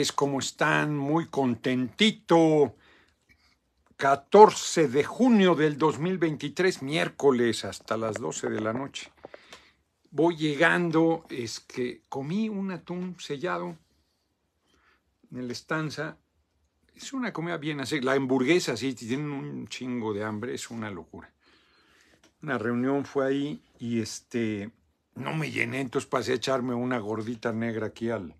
es como están, muy contentito. 14 de junio del 2023, miércoles hasta las 12 de la noche. Voy llegando, es que comí un atún sellado en la estanza. Es una comida bien así. La hamburguesa, sí, tienen un chingo de hambre, es una locura. Una reunión fue ahí y este, no me llené, entonces pasé a echarme una gordita negra aquí al,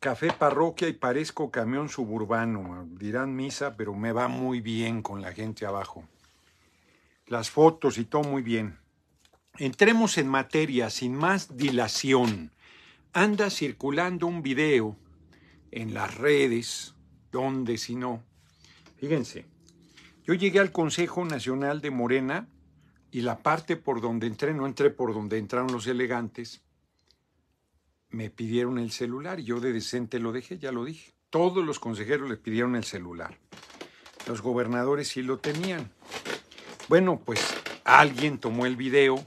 Café parroquia y parezco camión suburbano. Dirán misa, pero me va muy bien con la gente abajo. Las fotos y todo muy bien. Entremos en materia sin más dilación. Anda circulando un video en las redes, donde si no. Fíjense, yo llegué al Consejo Nacional de Morena y la parte por donde entré, no entré por donde entraron los elegantes, me pidieron el celular. Yo de decente lo dejé, ya lo dije. Todos los consejeros le pidieron el celular. Los gobernadores sí lo tenían. Bueno, pues alguien tomó el video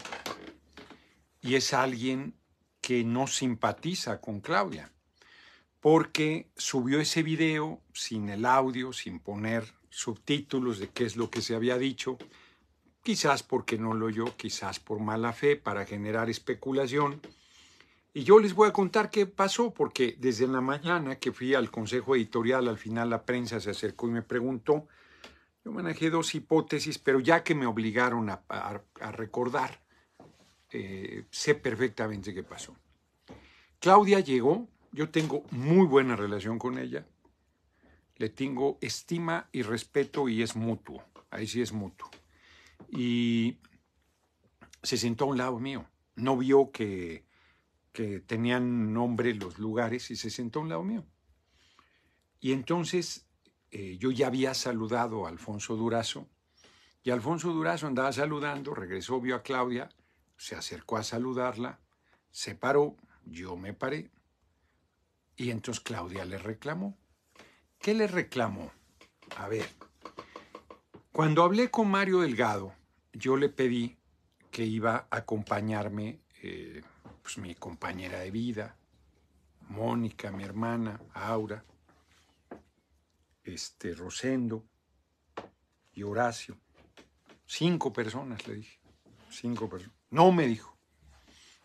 y es alguien que no simpatiza con Claudia, porque subió ese video sin el audio, sin poner subtítulos de qué es lo que se había dicho, quizás porque no lo oyó, quizás por mala fe, para generar especulación. Y yo les voy a contar qué pasó, porque desde la mañana que fui al consejo editorial, al final la prensa se acercó y me preguntó, yo manejé dos hipótesis, pero ya que me obligaron a, recordar, eh, sé perfectamente qué pasó. Claudia llegó, yo tengo muy buena relación con ella, le tengo estima y respeto y es mutuo, ahí sí es mutuo. Y se sentó a un lado mío, no vio que que tenían nombre los lugares y se sentó a un lado mío. Y entonces eh, yo ya había saludado a Alfonso Durazo y Alfonso Durazo andaba saludando, regresó, vio a Claudia, se acercó a saludarla, se paró, yo me paré y entonces Claudia le reclamó. ¿Qué le reclamó? A ver, cuando hablé con Mario Delgado, yo le pedí que iba a acompañarme eh, pues, mi compañera de vida, Mónica, mi hermana, Aura, este, Rosendo y Horacio. Cinco personas, le dije. Cinco personas. No me dijo.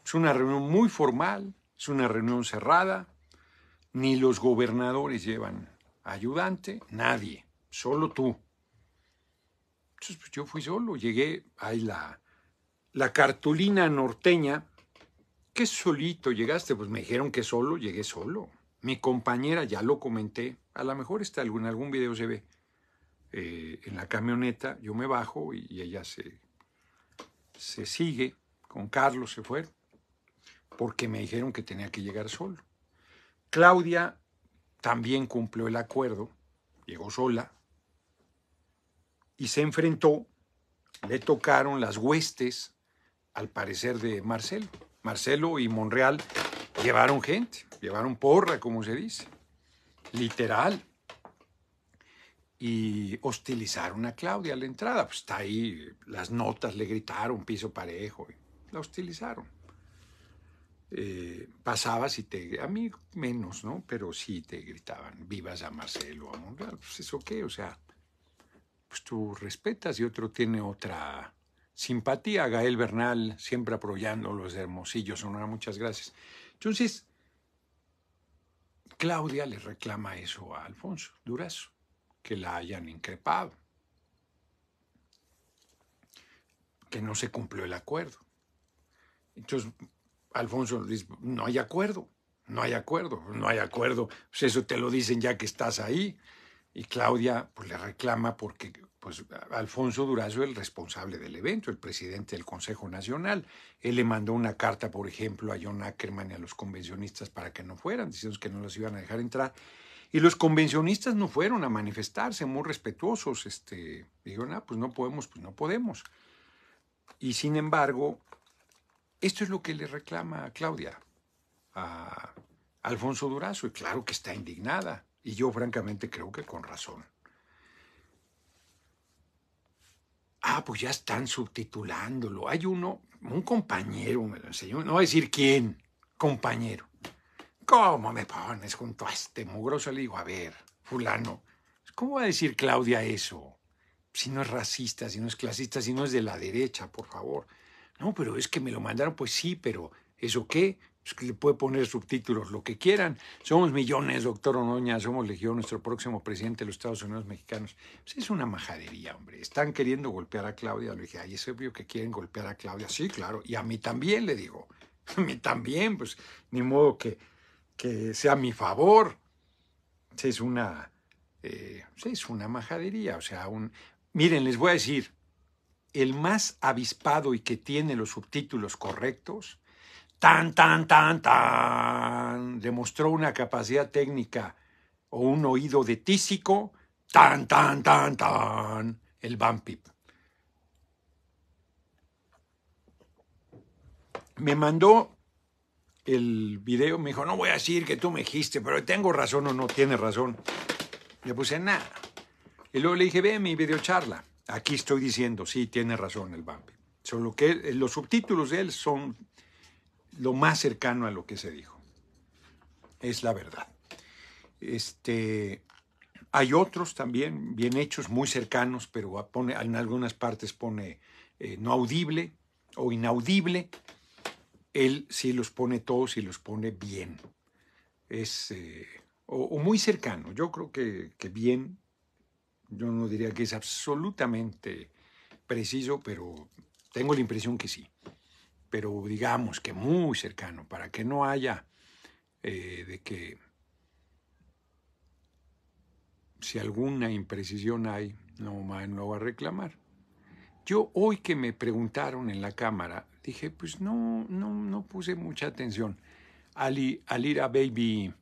Es una reunión muy formal, es una reunión cerrada. Ni los gobernadores llevan ayudante, nadie, solo tú. Entonces pues, yo fui solo, llegué, ahí la, la cartulina norteña qué solito llegaste? Pues me dijeron que solo, llegué solo. Mi compañera, ya lo comenté, a lo mejor está en algún video se ve. Eh, en la camioneta, yo me bajo y, ella se, se sigue, con Carlos se fue, porque me dijeron que tenía que llegar solo. Claudia también cumplió el acuerdo, llegó sola y se enfrentó, le tocaron las huestes, al parecer de Marcelo. Marcelo y Monreal llevaron gente, llevaron porra, como se dice, literal. Y hostilizaron a Claudia a la entrada. Pues está ahí, las notas le gritaron, piso parejo. La hostilizaron. Eh, pasaba si te, a mí menos, ¿no? Pero sí te gritaban, vivas a Marcelo, a Monreal. Pues eso qué, o sea, pues tú respetas y otro tiene otra simpatía Gael Bernal, siempre apoyando los hermosillos. Sonora, muchas gracias. Entonces, Claudia le reclama eso a Alfonso Durazo, que la hayan increpado, que no se cumplió el acuerdo. Entonces, Alfonso dice, no hay acuerdo, no hay acuerdo, no hay acuerdo. Pues eso te lo dicen ya que estás ahí. Y Claudia pues, le reclama porque pues Alfonso Durazo, el responsable del evento, el presidente del Consejo Nacional. Él le mandó una carta, por ejemplo, a John Ackerman y a los convencionistas para que no fueran, diciendo que no los iban a dejar entrar. Y los convencionistas no fueron a manifestarse, muy respetuosos. Este, dijeron, ah, pues no podemos, pues no podemos. Y sin embargo, esto es lo que le reclama a Claudia, a Alfonso Durazo, y claro que está indignada. Y yo francamente creo que con razón. Ah, pues ya están subtitulándolo. Hay uno, un compañero me lo enseñó, no va a decir quién, compañero. ¿Cómo me pones junto a este mugroso? Le digo, a ver, fulano, ¿cómo va a decir Claudia eso? Si no es racista, si no es clasista, si no es de la derecha, por favor. No, pero es que me lo mandaron, pues sí, pero ¿eso qué? Pues, le puede poner subtítulos, lo que quieran. Somos millones, doctor Onoña, somos legión, nuestro próximo presidente de los Estados Unidos mexicanos. Pues, es una majadería, hombre. Están queriendo golpear a Claudia. Le dije, ay, es obvio que quieren golpear a Claudia. Sí, claro. Y a mí también, le digo. A mí también, pues ni modo que, que sea a mi favor. Es una, eh, es una majadería. O sea, un... miren, les voy a decir, el más avispado y que tiene los subtítulos correctos tan, tan, tan, tan, demostró una capacidad técnica o un oído de tísico, tan, tan, tan, tan, el BAMPIP. Me mandó el video, me dijo, no voy a decir que tú me dijiste, pero tengo razón o no tienes razón. Le puse nada. Y luego le dije, ve mi videocharla. Aquí estoy diciendo, sí, tiene razón el BAMPIP. Solo que eh, los subtítulos de él son lo más cercano a lo que se dijo. Es la verdad. Este, hay otros también bien hechos, muy cercanos, pero pone, en algunas partes pone eh, no audible o inaudible. Él sí los pone todos y los pone bien. Es eh, o, muy cercano. Yo creo que, que, bien, yo no diría que es absolutamente preciso, pero tengo la impresión que sí pero digamos que muy cercano, para que no haya eh, de que si alguna imprecisión hay, no más no va a reclamar. Yo hoy que me preguntaron en la cámara, dije, pues no, no, no puse mucha atención. Al, ir a Baby,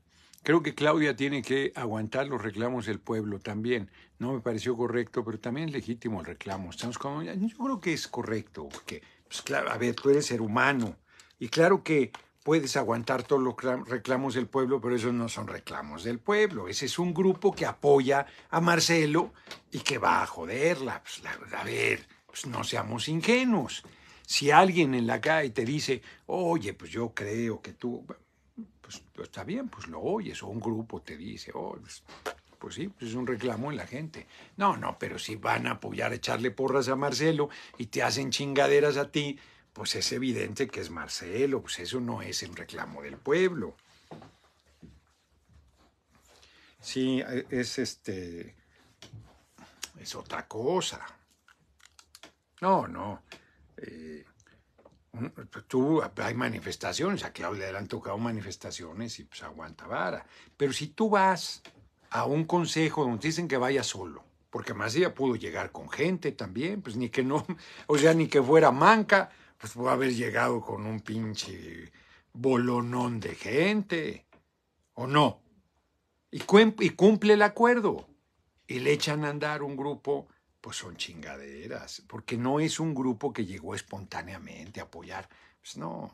creo que Claudia tiene que aguantar los reclamos del pueblo también. No me pareció correcto, pero también es legítimo el reclamo. Estamos yo creo que es correcto, porque pues claro, a ver, tú eres ser humano. Y claro que puedes aguantar todos los reclamos del pueblo, pero esos no son reclamos del pueblo. Ese es un grupo que apoya a Marcelo y que va a joderla. Pues, a ver, pues, no seamos ingenuos. Si alguien en la calle te dice, oye, pues yo creo que tú, pues está bien, pues lo oyes, o un grupo te dice, oye, pues, pues sí, pues es un reclamo en la gente. No, no, pero si van a apoyar, a echarle porras a Marcelo y te hacen chingaderas a ti, pues es evidente que es Marcelo, pues eso no es un reclamo del pueblo. Sí, e, es este. Es otra cosa. No, no. Eh, tú, hay manifestaciones, a Claudia le han tocado manifestaciones y pues aguanta vara. Pero si tú vas a un consejo donde dicen que vaya solo, porque más allá pudo llegar con gente también, pues ni que no, o sea, ni que fuera manca, pues pudo haber llegado con un pinche bolonón de gente, ¿o no? Y, y cumple el acuerdo, y le echan a andar un grupo, pues son chingaderas, porque no es un grupo que llegó espontáneamente a apoyar, pues no.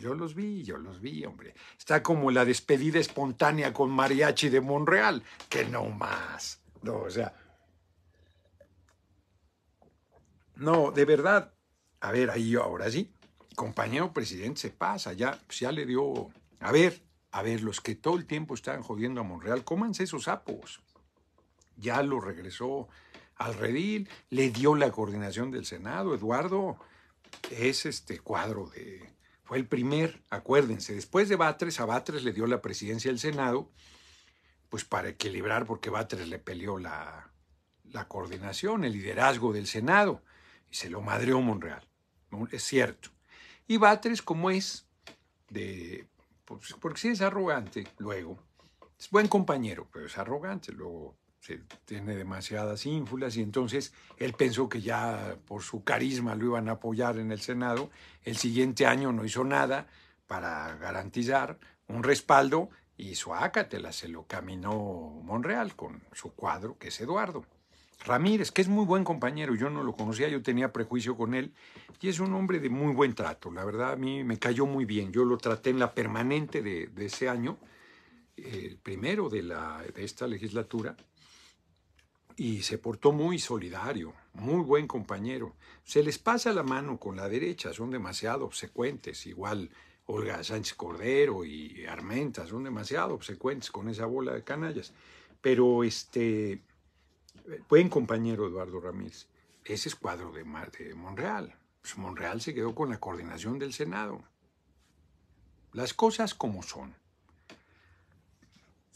Yo, los vi, yo los vi, hombre. Está como la despedida espontánea con Mariachi de Monreal, que no más. No, o sea. No, de verdad. A ver, ahí yo ahora sí. Compañero presidente, se pasa, ya, pues ya le dio. A ver, a ver, los que todo el tiempo están jodiendo a Monreal, cómanse esos sapos. Ya lo regresó al redil, le dio la coordinación del Senado, Eduardo. Es este cuadro de, fue el primer, acuérdense, después de Batres, a Batres le dio la presidencia del Senado, pues para equilibrar, porque Batres le peleó la, la coordinación, el liderazgo del Senado, y se lo madreó Monreal. Es cierto. Y Batres, como es, de, pues, porque sí es arrogante luego, es buen compañero, pero es arrogante, luego tiene demasiadas ínfulas y entonces él pensó que ya por su carisma lo iban a apoyar en el Senado. El siguiente año no hizo nada para garantizar un respaldo y su acatela se lo caminó Monreal con su cuadro que es Eduardo. Ramírez, que es muy buen compañero, yo no lo conocía, yo tenía prejuicio con él, y es un hombre de muy buen trato, la verdad a mí me cayó muy bien, yo lo traté en la permanente de, de ese año, el primero de, la, de esta legislatura, y se portó muy solidario, muy buen compañero. Se les pasa la mano con la derecha, son demasiado obsecuentes, igual Olga Sánchez Cordero y Armenta, son demasiado obsecuentes con esa bola de canallas. Pero este, buen compañero Eduardo Ramírez, ese es cuadro de, de Monreal. Pues, Monreal se quedó con la coordinación del Senado. Las cosas como son.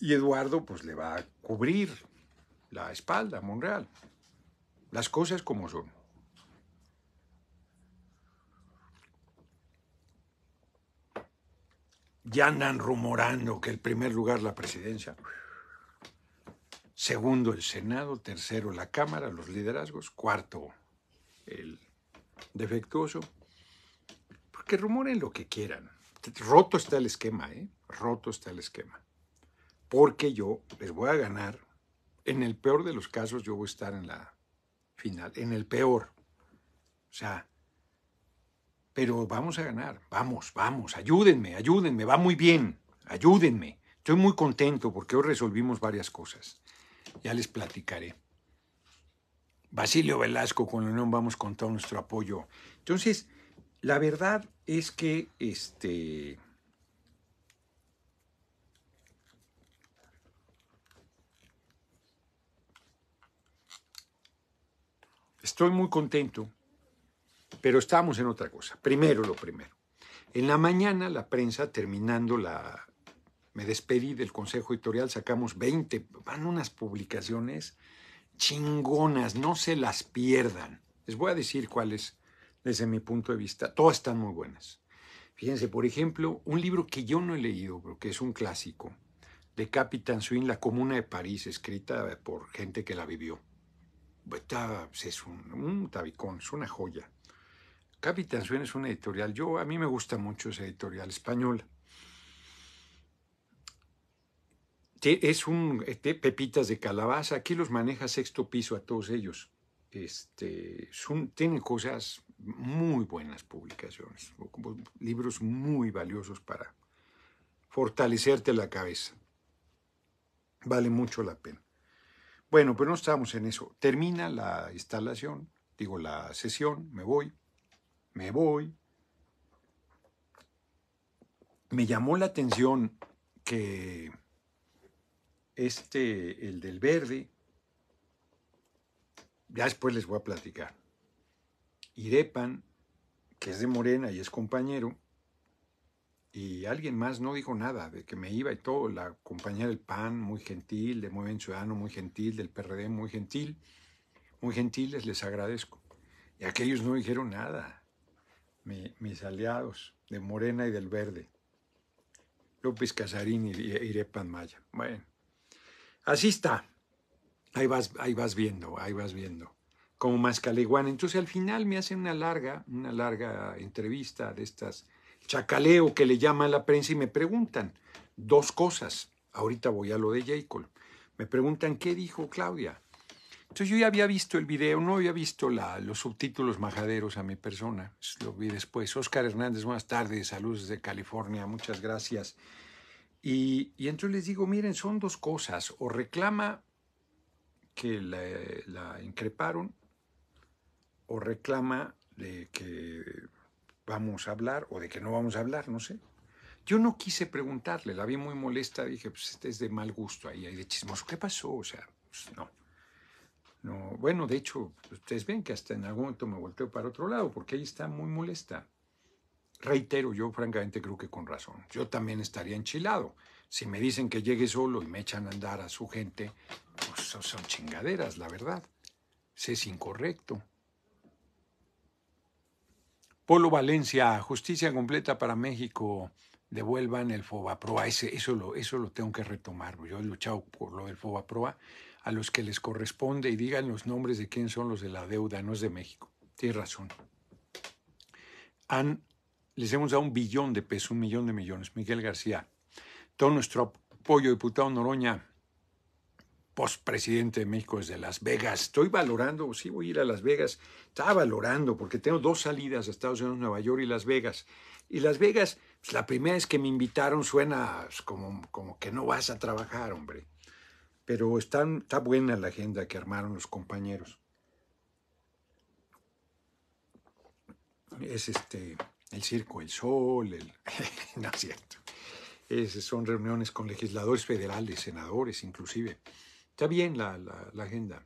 Y Eduardo pues le va a cubrir la espalda, Monreal. Las cosas como son. Ya andan rumorando que el primer lugar la presidencia, segundo el Senado, tercero la Cámara, los liderazgos, cuarto el defectuoso. Porque rumoren lo que quieran. Roto está el esquema, ¿eh? Roto está el esquema. Porque yo les voy a ganar en el peor de los casos yo voy a estar en la final, en el peor. O sea, pero vamos a ganar, vamos, vamos, ayúdenme, ayúdenme, va muy bien, ayúdenme. Estoy muy contento porque hoy resolvimos varias cosas. Ya les platicaré. Basilio Velasco con la Unión vamos con todo nuestro apoyo. Entonces, la verdad es que este Estoy muy contento, pero estamos en otra cosa. Primero lo primero. En la mañana la prensa, terminando la... Me despedí del Consejo Editorial, sacamos 20, van unas publicaciones chingonas, no se las pierdan. Les voy a decir cuáles, desde mi punto de vista, todas están muy buenas. Fíjense, por ejemplo, un libro que yo no he leído, pero que es un clásico, de Capitán Swin, La Comuna de París, escrita por gente que la vivió. Pues, es un, tabicón, es una joya. Capitán Suena es una editorial, yo a mí me gusta mucho esa editorial española. Es un este, pepitas de calabaza, aquí los maneja sexto piso a todos ellos. Este, son, tienen cosas muy buenas publicaciones, libros muy valiosos para fortalecerte la cabeza. Vale mucho la pena. Bueno, pero no estábamos en eso. Termina la instalación, digo la sesión, me voy, me voy. Me llamó la atención que este, el del verde, ya después les voy a platicar. Irepan, que es de Morena y es compañero, y alguien más no dijo nada de que me iba y todo. La compañía del PAN, muy gentil, de Muy Ciudadano, muy gentil, del PRD, muy gentil. Muy gentiles, les agradezco. Y aquellos no dijeron nada, mis aliados de Morena y del Verde. López Casarín y Irepan Maya. Bueno, así está. Ahí vas, ahí vas viendo, ahí vas viendo. Como caliguana. Entonces al final me hacen una larga, una larga entrevista de estas chacaleo que le llama a la prensa y me preguntan dos cosas. Ahorita voy a lo de Jacob. Me preguntan qué dijo Claudia. Entonces yo ya había visto el video, no había visto la, los subtítulos majaderos a mi persona, lo vi después. Oscar Hernández, buenas tardes, saludos desde California, muchas gracias. Y, entonces les digo, miren, son dos cosas, o reclama que la, la increparon, o reclama de que vamos a hablar o de que no vamos a hablar, no sé. Yo no quise preguntarle, la vi muy molesta, dije, pues este es de mal gusto ahí, ahí de chismoso. ¿Qué pasó? O sea, pues, no. no. Bueno, de hecho, ustedes ven que hasta en algún momento me volteo para otro lado, porque ahí está muy molesta. Reitero, yo francamente creo que con razón. Yo también estaría enchilado. Si me dicen que llegue solo y me echan a andar a su gente, pues son chingaderas, la verdad. Si es incorrecto. Polo Valencia, justicia completa para México. Devuelvan el FOBAPROA. eso, lo, eso lo tengo que retomar. Yo he luchado por lo del FOBAPROA a los que les corresponde y digan los nombres de quién son los de la deuda, no es de México. Tienes razón. Han, les hemos dado un billón de pesos, un millón de millones. Miguel García, todo nuestro apoyo, diputado Noroña, postpresidente de México desde Las Vegas. Estoy valorando, sí voy a ir a Las Vegas. Estaba valorando porque tengo dos salidas a Estados Unidos, Nueva York y Las Vegas. Y Las Vegas, pues, la primera vez que me invitaron suena pues, como, que no vas a trabajar, hombre. Pero está buena la agenda que armaron los compañeros. Es este, el Circo el Sol, el... no es cierto. son reuniones con legisladores federales, senadores inclusive. Está bien la, agenda,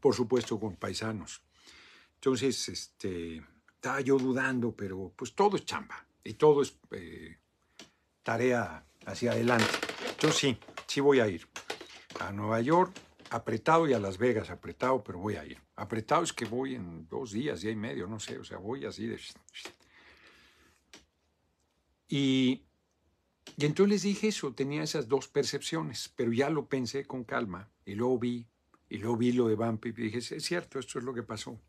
por supuesto con paisanos. Entonces, este, estaba yo dudando, pero pues todo es chamba y todo es eh, tarea hacia adelante. Yo sí, sí voy a ir a Nueva York, apretado y a Las Vegas, apretado, pero voy a ir. Apretado es que voy en dos días, día y medio, no sé, o sea, voy así de... Y y entonces les dije eso, tenía esas dos percepciones, pero ya lo pensé con calma y luego vi, y lo vi lo de Bampi y dije, es cierto, esto es lo que pasó.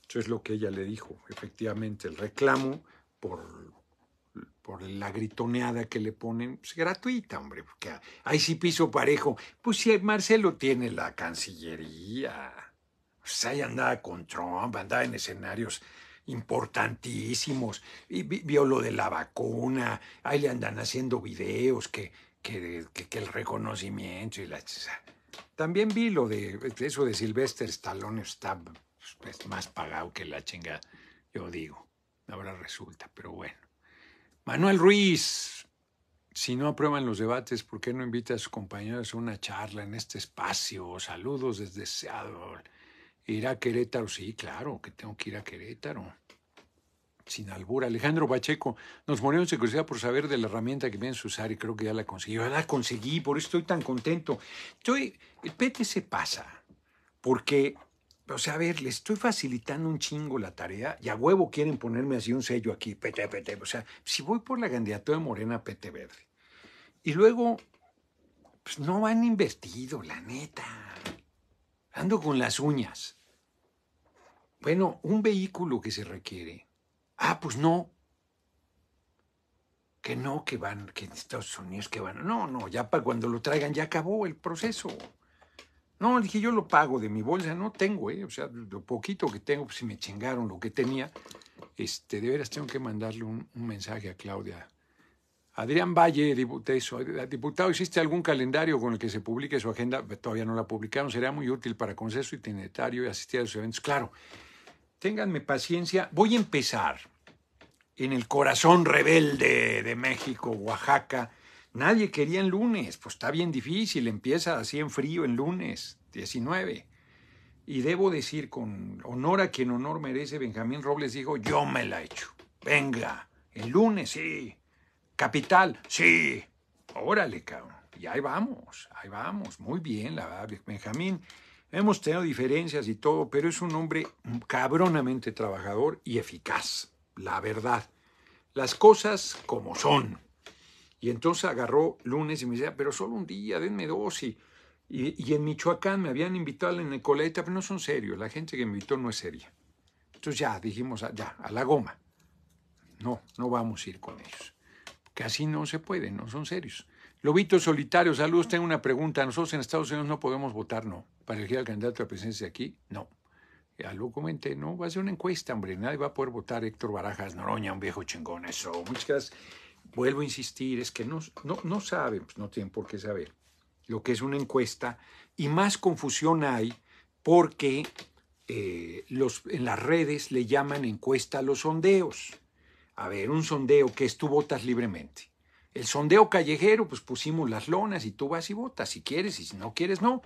Esto es lo que ella le dijo, efectivamente, el reclamo por, por la gritoneada que le ponen, es pues, gratuita, hombre, porque ahí sí piso parejo. Pues si Marcelo tiene la Cancillería, pues ahí andaba con Trump, andaba en escenarios importantísimos. Y vio lo de la vacuna, ahí le andan haciendo videos que, que, el reconocimiento y la... También vi lo de eso de Sylvester Stallone está pues, pues, más pagado que la chinga, yo digo. Ahora resulta, pero bueno. Manuel Ruiz, si no aprueban los debates, ¿por qué no invita a sus compañeros a una charla en este espacio? Saludos desde Seattle. Ir a Querétaro, sí, claro, que tengo que ir a Querétaro. Sin albur. Alejandro Pacheco, nos morimos en curiosidad por saber de la herramienta que a usar y creo que ya la conseguí. Ya la conseguí, por eso estoy tan contento. Estoy, el PT se pasa, porque, o sea, a ver, le estoy facilitando un chingo la tarea y a huevo quieren ponerme así un sello aquí, PT, PT. O sea, si voy por la candidatura de Morena, PT Verde. Y luego, pues no han invertido, la neta Ando con las uñas. Bueno, un vehículo que se requiere. Ah, pues no. Que no, que van, que en Estados Unidos que van. No, no, ya para cuando lo traigan ya acabó el proceso. No, dije, yo lo pago de mi bolsa, no tengo, ¿eh? O sea, lo poquito que tengo, pues si me chingaron lo que tenía, este, de veras tengo que mandarle un mensaje a Claudia Adrián Valle, eh, diputado, ¿existe algún calendario con el que se publique su agenda? Todavía no la publicaron, ¿Sería muy útil para consenso y itinerario y asistir a los eventos. Claro, ténganme paciencia. Voy a empezar en el corazón rebelde de México, Oaxaca. Nadie quería en lunes, pues está bien difícil, empieza así en frío en lunes 19. Y debo decir con honor a quien honor merece, Benjamín Robles dijo, yo me la he hecho. Venga, el lunes sí Capital, sí. Órale, cabrón. Y ahí vamos, ahí vamos. Muy bien, la verdad, Benjamín. Hemos tenido diferencias y todo, pero es un hombre cabronamente trabajador y eficaz, la verdad. Las cosas como son. Y entonces agarró lunes y me decía, pero solo un día, denme dos. Y, y, en Michoacán me habían invitado a la Nicoleta, pero no son serios. La gente que me invitó no es seria. Entonces ya dijimos, ah, ya, a la goma. No, no vamos a ir con ellos así no se puede, no son serios. Lobito solitario, saludos, tengo una pregunta. Nosotros en Estados Unidos no podemos votar, no. Para elegir al candidato a presidencia aquí, no. Algo comenté, no, va a ser una encuesta, hombre. Nadie va a poder votar Héctor Barajas Noroña, un viejo chingón, eso. Muchas Vuelvo a insistir, es que no, no, no saben, pues no tienen por qué saber lo que es una encuesta. Y más confusión hay porque eh, los, en las redes le llaman encuesta a los sondeos a ver, un sondeo que es tú votas libremente. El sondeo callejero, pues pusimos las lonas y tú vas y votas, si quieres y si no quieres, no.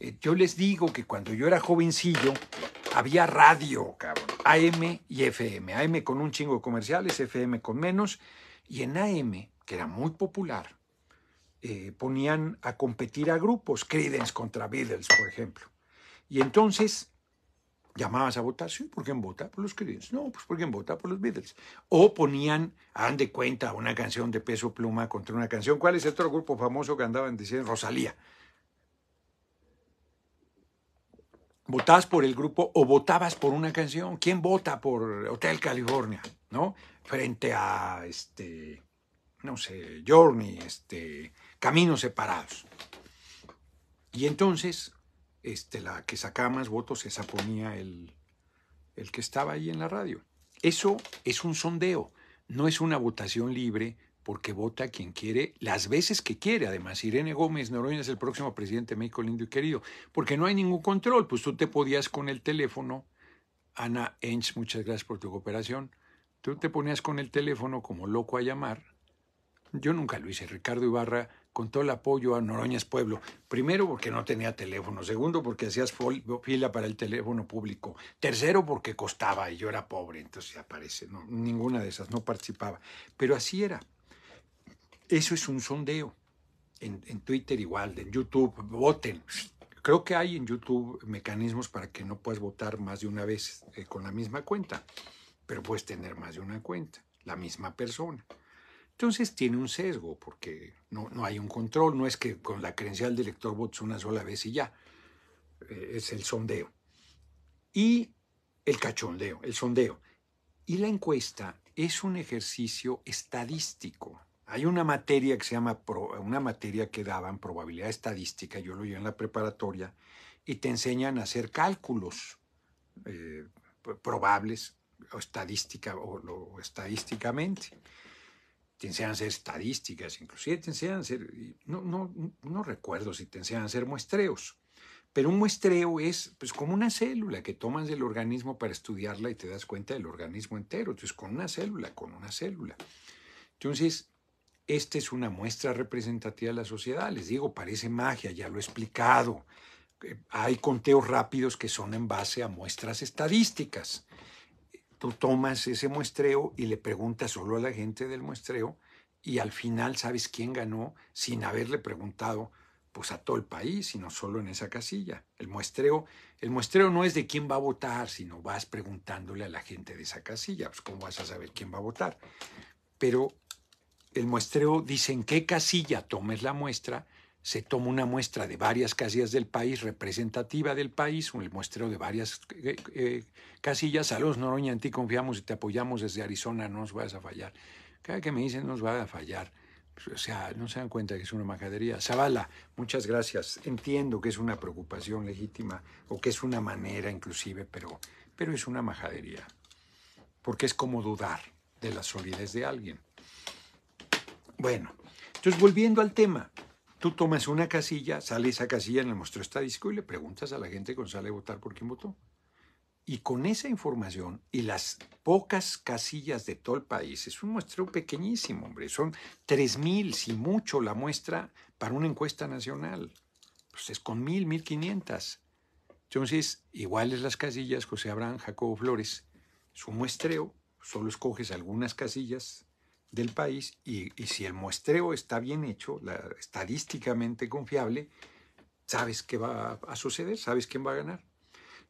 Eh, yo les digo que cuando yo era jovencillo había radio, cabrón, AM y FM. AM con un chingo de comerciales, FM con menos. Y en AM, que era muy popular, eh, ponían a competir a grupos, Credence contra Beatles, por ejemplo. Y entonces ¿Llamabas a votar, sí, ¿por quién vota? Por los queridos. No, pues ¿por quién vota? Por los Beatles. O ponían, han de cuenta, una canción de peso pluma contra una canción. ¿Cuál es el otro grupo famoso que andaban diciendo? Rosalía. ¿Votabas por el grupo o votabas por una canción? ¿Quién vota por Hotel California? ¿No? Frente a, este, no sé, Journey, este, Caminos Separados. Y entonces este, la que sacaba más votos, esa ponía el, el que estaba ahí en la radio. Eso es un sondeo, no es una votación libre porque vota quien quiere, las veces que quiere. Además, Irene Gómez Noroña es el próximo presidente de México lindo y querido, porque no hay ningún control. Pues tú te podías con el teléfono, Ana Ench, muchas gracias por tu cooperación, tú te ponías con el teléfono como loco a llamar. Yo nunca lo hice, Ricardo Ibarra con todo el apoyo a Noroñas Pueblo. Primero, porque no tenía teléfono. Segundo, porque hacías fila para el teléfono público. Tercero, porque costaba y yo era pobre. Entonces ya aparece, no, ninguna de esas, no participaba. Pero así era. Eso es un sondeo. En, Twitter igual, en YouTube, voten. Creo que hay en YouTube mecanismos para que no puedas votar más de una vez eh, con la misma cuenta, pero puedes tener más de una cuenta, la misma persona. Entonces tiene un sesgo porque no, no, hay un control, no es que con la credencial del elector votes una sola vez y ya, eh, es el sondeo. Y el cachondeo, el sondeo. Y la encuesta es un ejercicio estadístico. Hay una materia que se llama, una materia que daban probabilidad estadística, yo lo llevé en la preparatoria, y te enseñan a hacer cálculos eh, probables o estadística o, o estadísticamente te enseñan a hacer estadísticas, inclusive te enseñan hacer, no, no, no recuerdo si te enseñan a hacer muestreos, pero un muestreo es pues, como una célula que tomas del organismo para estudiarla y te das cuenta del organismo entero, entonces con una célula, con una célula. Entonces, esta es una muestra representativa de la sociedad, les digo, parece magia, ya lo he explicado. Eh, hay conteos rápidos que son en base a muestras estadísticas tú tomas ese muestreo y le preguntas solo a la gente del muestreo y al final sabes quién ganó sin haberle preguntado pues a todo el país, sino solo en esa casilla. El muestreo, el muestreo no es de quién va a votar, sino vas preguntándole a la gente de esa casilla, pues cómo vas a saber quién va a votar. Pero el muestreo dice en qué casilla tomes la muestra, se toma una muestra de varias casillas del país, representativa del país, un muestreo de varias eh, eh, casillas. Saludos, Noroña, en ti confiamos y te apoyamos desde Arizona, no nos vayas a fallar. Cada que me dicen nos va a fallar, pues, o sea, no se dan cuenta que es una majadería. Zavala, muchas gracias. Entiendo que es una preocupación legítima o que es una manera inclusive, pero, pero es una majadería. Porque es como dudar de la solidez de alguien. Bueno, entonces volviendo al tema, Tú tomas una casilla, sale esa casilla en el muestreo estadístico y le preguntas a la gente cuando sale a votar por quién votó. Y con esa información y las pocas casillas de todo el país, es un muestreo pequeñísimo, hombre, son 3.000, si mucho, la muestra para una encuesta nacional. Pues es con 1.000, 1.500. Entonces, iguales las casillas, José Abraham, Jacobo Flores, su muestreo, solo escoges algunas casillas del país y, si el muestreo está bien hecho, estadísticamente confiable, sabes qué va a suceder, sabes quién va a ganar.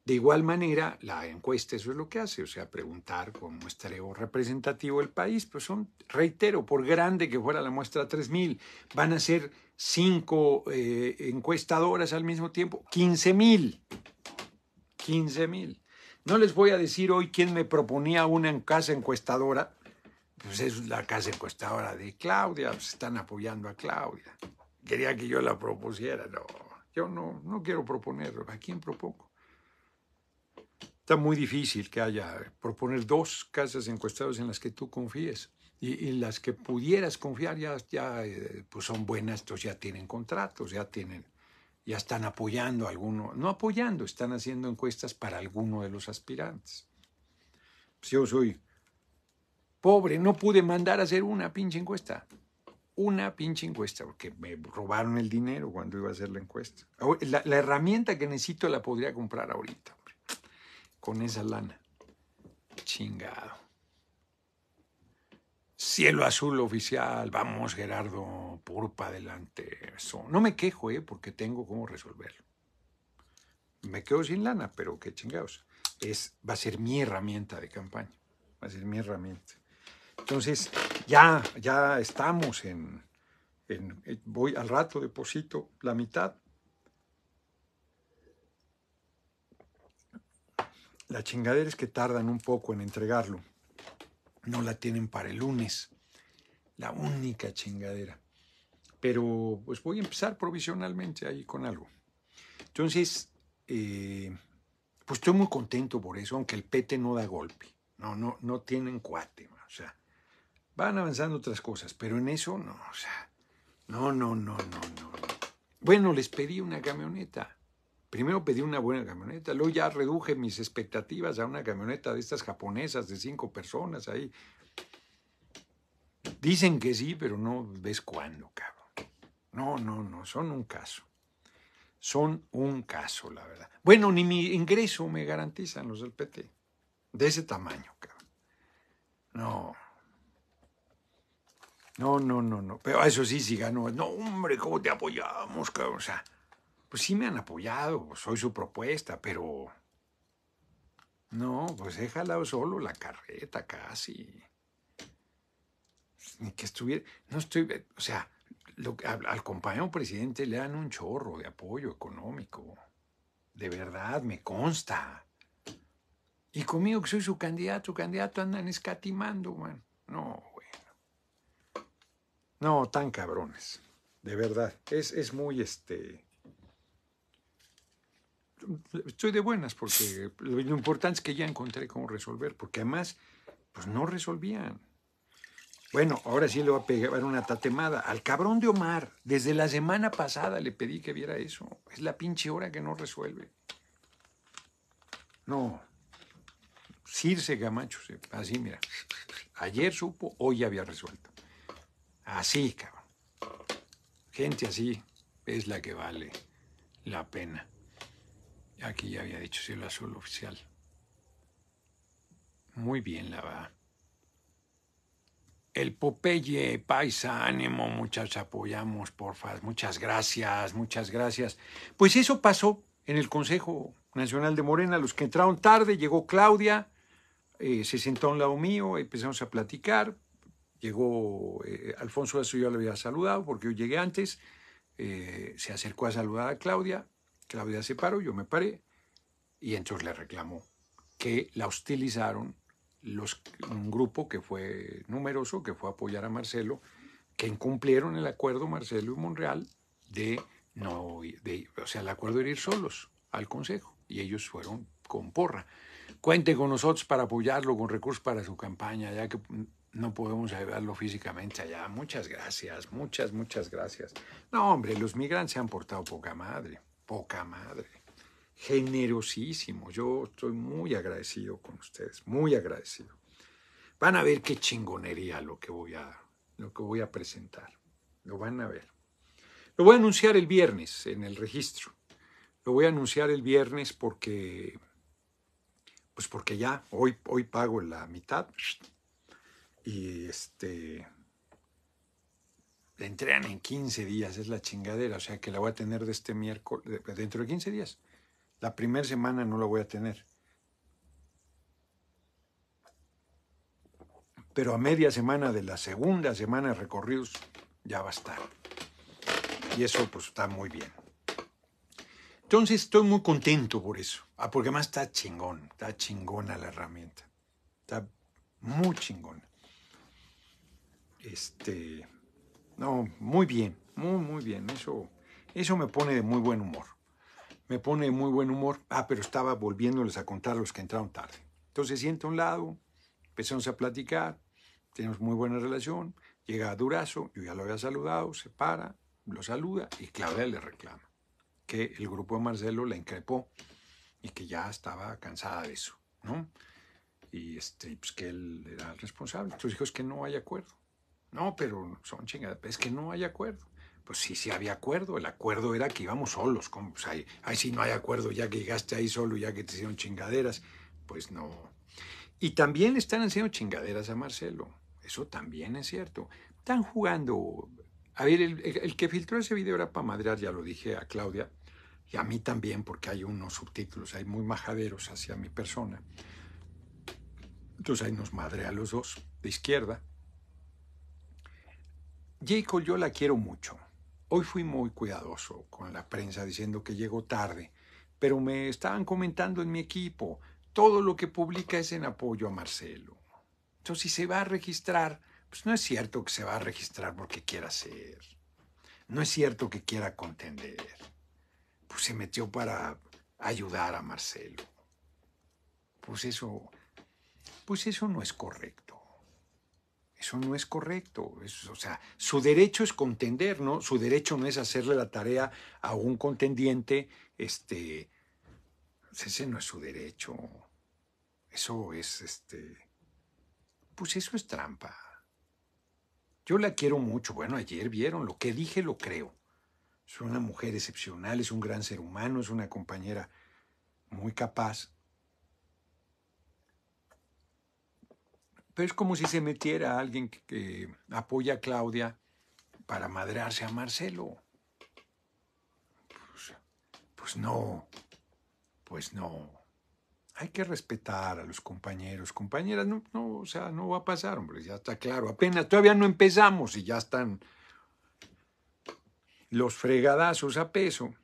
De igual manera, la encuesta eso es lo que hace, o sea, preguntar con muestreo representativo del país, pues son, reitero, por grande que fuera la muestra 3000, van a ser cinco eh, encuestadoras al mismo tiempo, 15000. 15000. No les voy a decir hoy quién me proponía una en casa encuestadora, pues es la casa encuestadora de Claudia, pues están apoyando a Claudia. Quería que yo la propusiera, no, yo no, no quiero proponerlo, ¿a quién propongo? Está muy difícil que haya proponer dos casas encuestadoras en las que tú confíes y, en las que pudieras confiar ya, ya eh, pues son buenas, Estos ya tienen contratos, ya tienen ya están apoyando a alguno, no apoyando, están haciendo encuestas para alguno de los aspirantes. Pues yo soy Pobre, no pude mandar a hacer una pinche encuesta. Una pinche encuesta, porque me robaron el dinero cuando iba a hacer la encuesta. La, herramienta que necesito la podría comprar ahorita, hombre, con esa lana. Chingado. Cielo azul oficial, vamos Gerardo, purpa adelante. No me quejo, ¿eh? porque tengo cómo resolverlo. Me quedo sin lana, pero qué chingados. Es, va a ser mi herramienta de campaña. Va a ser mi herramienta. Entonces, ya, ya estamos en, eh, voy al rato, deposito la mitad. La chingadera es que tardan un poco en entregarlo. No la tienen para el lunes. La única chingadera. Pero pues voy a empezar provisionalmente ahí con algo. Entonces, eh, pues estoy muy contento por eso, aunque el pete no da golpe. No, no, no tienen cuate. O sea, Van avanzando otras cosas, pero en eso no, o sea, no, no, no, no, no. Bueno, les pedí una camioneta. Primero pedí una buena camioneta, luego ya reduje mis expectativas a una camioneta de estas japonesas de cinco personas ahí. Dicen que sí, pero no ves cuándo, cabrón. No, no, no, son un caso. Son un caso, la verdad. Bueno, ni mi ingreso me garantizan los del PT. De ese tamaño, cabrón. No. No, no, no, no. Pero eso sí, sí ganó. No, hombre, ¿cómo te apoyamos? O sea, pues sí me han apoyado, soy su propuesta, pero... No, pues he jalado solo la carreta casi. Ni que estuviera... No estoy... O sea, lo, al, al compañero presidente le dan un chorro de apoyo económico. De verdad, me consta. Y conmigo que soy su candidato, su candidato andan escatimando, man. No, no, tan cabrones. De verdad. Es, muy este. Estoy de buenas porque lo, importante es que ya encontré cómo resolver, porque además, pues no resolvían. Bueno, ahora sí le voy a pegar una tatemada. Al cabrón de Omar, desde la semana pasada le pedí que viera eso. Es la pinche hora que no resuelve. No. Circe Gamacho, así mira. Ayer supo, hoy ya había resuelto. Así, cabrón. Gente así es la que vale la pena. Aquí ya había dicho cielo azul oficial. Muy bien la va. El Popeye, paisa, ánimo, muchas, apoyamos, porfa. Muchas gracias, muchas gracias. Pues eso pasó en el Consejo Nacional de Morena. Los que entraron tarde, llegó Claudia, eh, se sentó a un lado mío, empezamos a platicar. Llegó eh, Alfonso, eso yo le había saludado porque yo llegué antes. Eh, se acercó a saludar a Claudia. Claudia se paró, yo me paré. Y entonces le reclamó que la hostilizaron un grupo que fue numeroso, que fue a apoyar a Marcelo, que incumplieron el acuerdo Marcelo y Monreal de no, de, o sea, el acuerdo de ir solos al Consejo. Y ellos fueron con porra. Cuente con nosotros para apoyarlo con recursos para su campaña, ya que no podemos llevarlo físicamente allá. Muchas gracias, muchas, muchas gracias. No, hombre, los migrantes se han portado poca madre, poca madre. Generosísimo. Yo estoy muy agradecido con ustedes, muy agradecido. Van a ver qué chingonería lo que voy a, lo que voy a presentar. Lo van a ver. Lo voy a anunciar el viernes en el registro. Lo voy a anunciar el viernes porque, pues porque ya, hoy, hoy pago la mitad y este la entregan en 15 días, es la chingadera, o sea que la voy a tener de este miércoles, dentro de 15 días. La primera semana no la voy a tener. Pero a media semana de la segunda semana de recorridos ya va a estar. Y eso pues está muy bien. Entonces estoy muy contento por eso. Ah, porque además está chingón, está chingona la herramienta. Está muy chingona. Este, no, muy bien, muy, muy bien. Eso, eso me pone de muy buen humor. Me pone de muy buen humor. Ah, pero estaba volviéndoles a contar los que entraron tarde. Entonces siento a un lado, empezamos a platicar, tenemos muy buena relación. Llega Durazo, yo ya lo había saludado, se para, lo saluda y Claudia le reclama que el grupo de Marcelo la increpó y que ya estaba cansada de eso, ¿no? Y este, pues que él era el responsable. Entonces dijo, es que no hay acuerdo. No, pero son chingadas. Es que no hay acuerdo. Pues sí, sí había acuerdo. El acuerdo era que íbamos solos. Ay, si pues ahí, no hay acuerdo, ya que llegaste ahí solo, ya que te hicieron chingaderas. Pues no. Y también están haciendo chingaderas a Marcelo. Eso también es cierto. Están jugando. A ver, el, que filtró ese video era para madrear, ya lo dije a Claudia, y a mí también, porque hay unos subtítulos, hay muy majaderos hacia mi persona. Entonces ahí nos a los dos, de izquierda. Jacob, yo la quiero mucho. Hoy fui muy cuidadoso con la prensa diciendo que llegó tarde, pero me estaban comentando en mi equipo, todo lo que publica es en apoyo a Marcelo. Entonces, si se va a registrar, pues no es cierto que se va a registrar porque quiera ser. No es cierto que quiera contender. Pues se metió para ayudar a Marcelo. Pues eso, pues eso no es correcto. Eso no es correcto. o sea, su derecho es contender, ¿no? Su derecho no es hacerle la tarea a un contendiente. Este, pues ese no es su derecho. Eso es, este, pues eso es trampa. Yo la quiero mucho. Bueno, ayer vieron, lo que dije lo creo. Es una mujer excepcional, es un gran ser humano, es una compañera muy capaz Pero es como si se metiera alguien que, apoya a Claudia para madrarse a Marcelo. Pues, pues, no, pues no. Hay que respetar a los compañeros, compañeras, no, sea, no va a pasar, hombre, ya está claro. Apenas, todavía no empezamos y ya están los fregadazos a peso.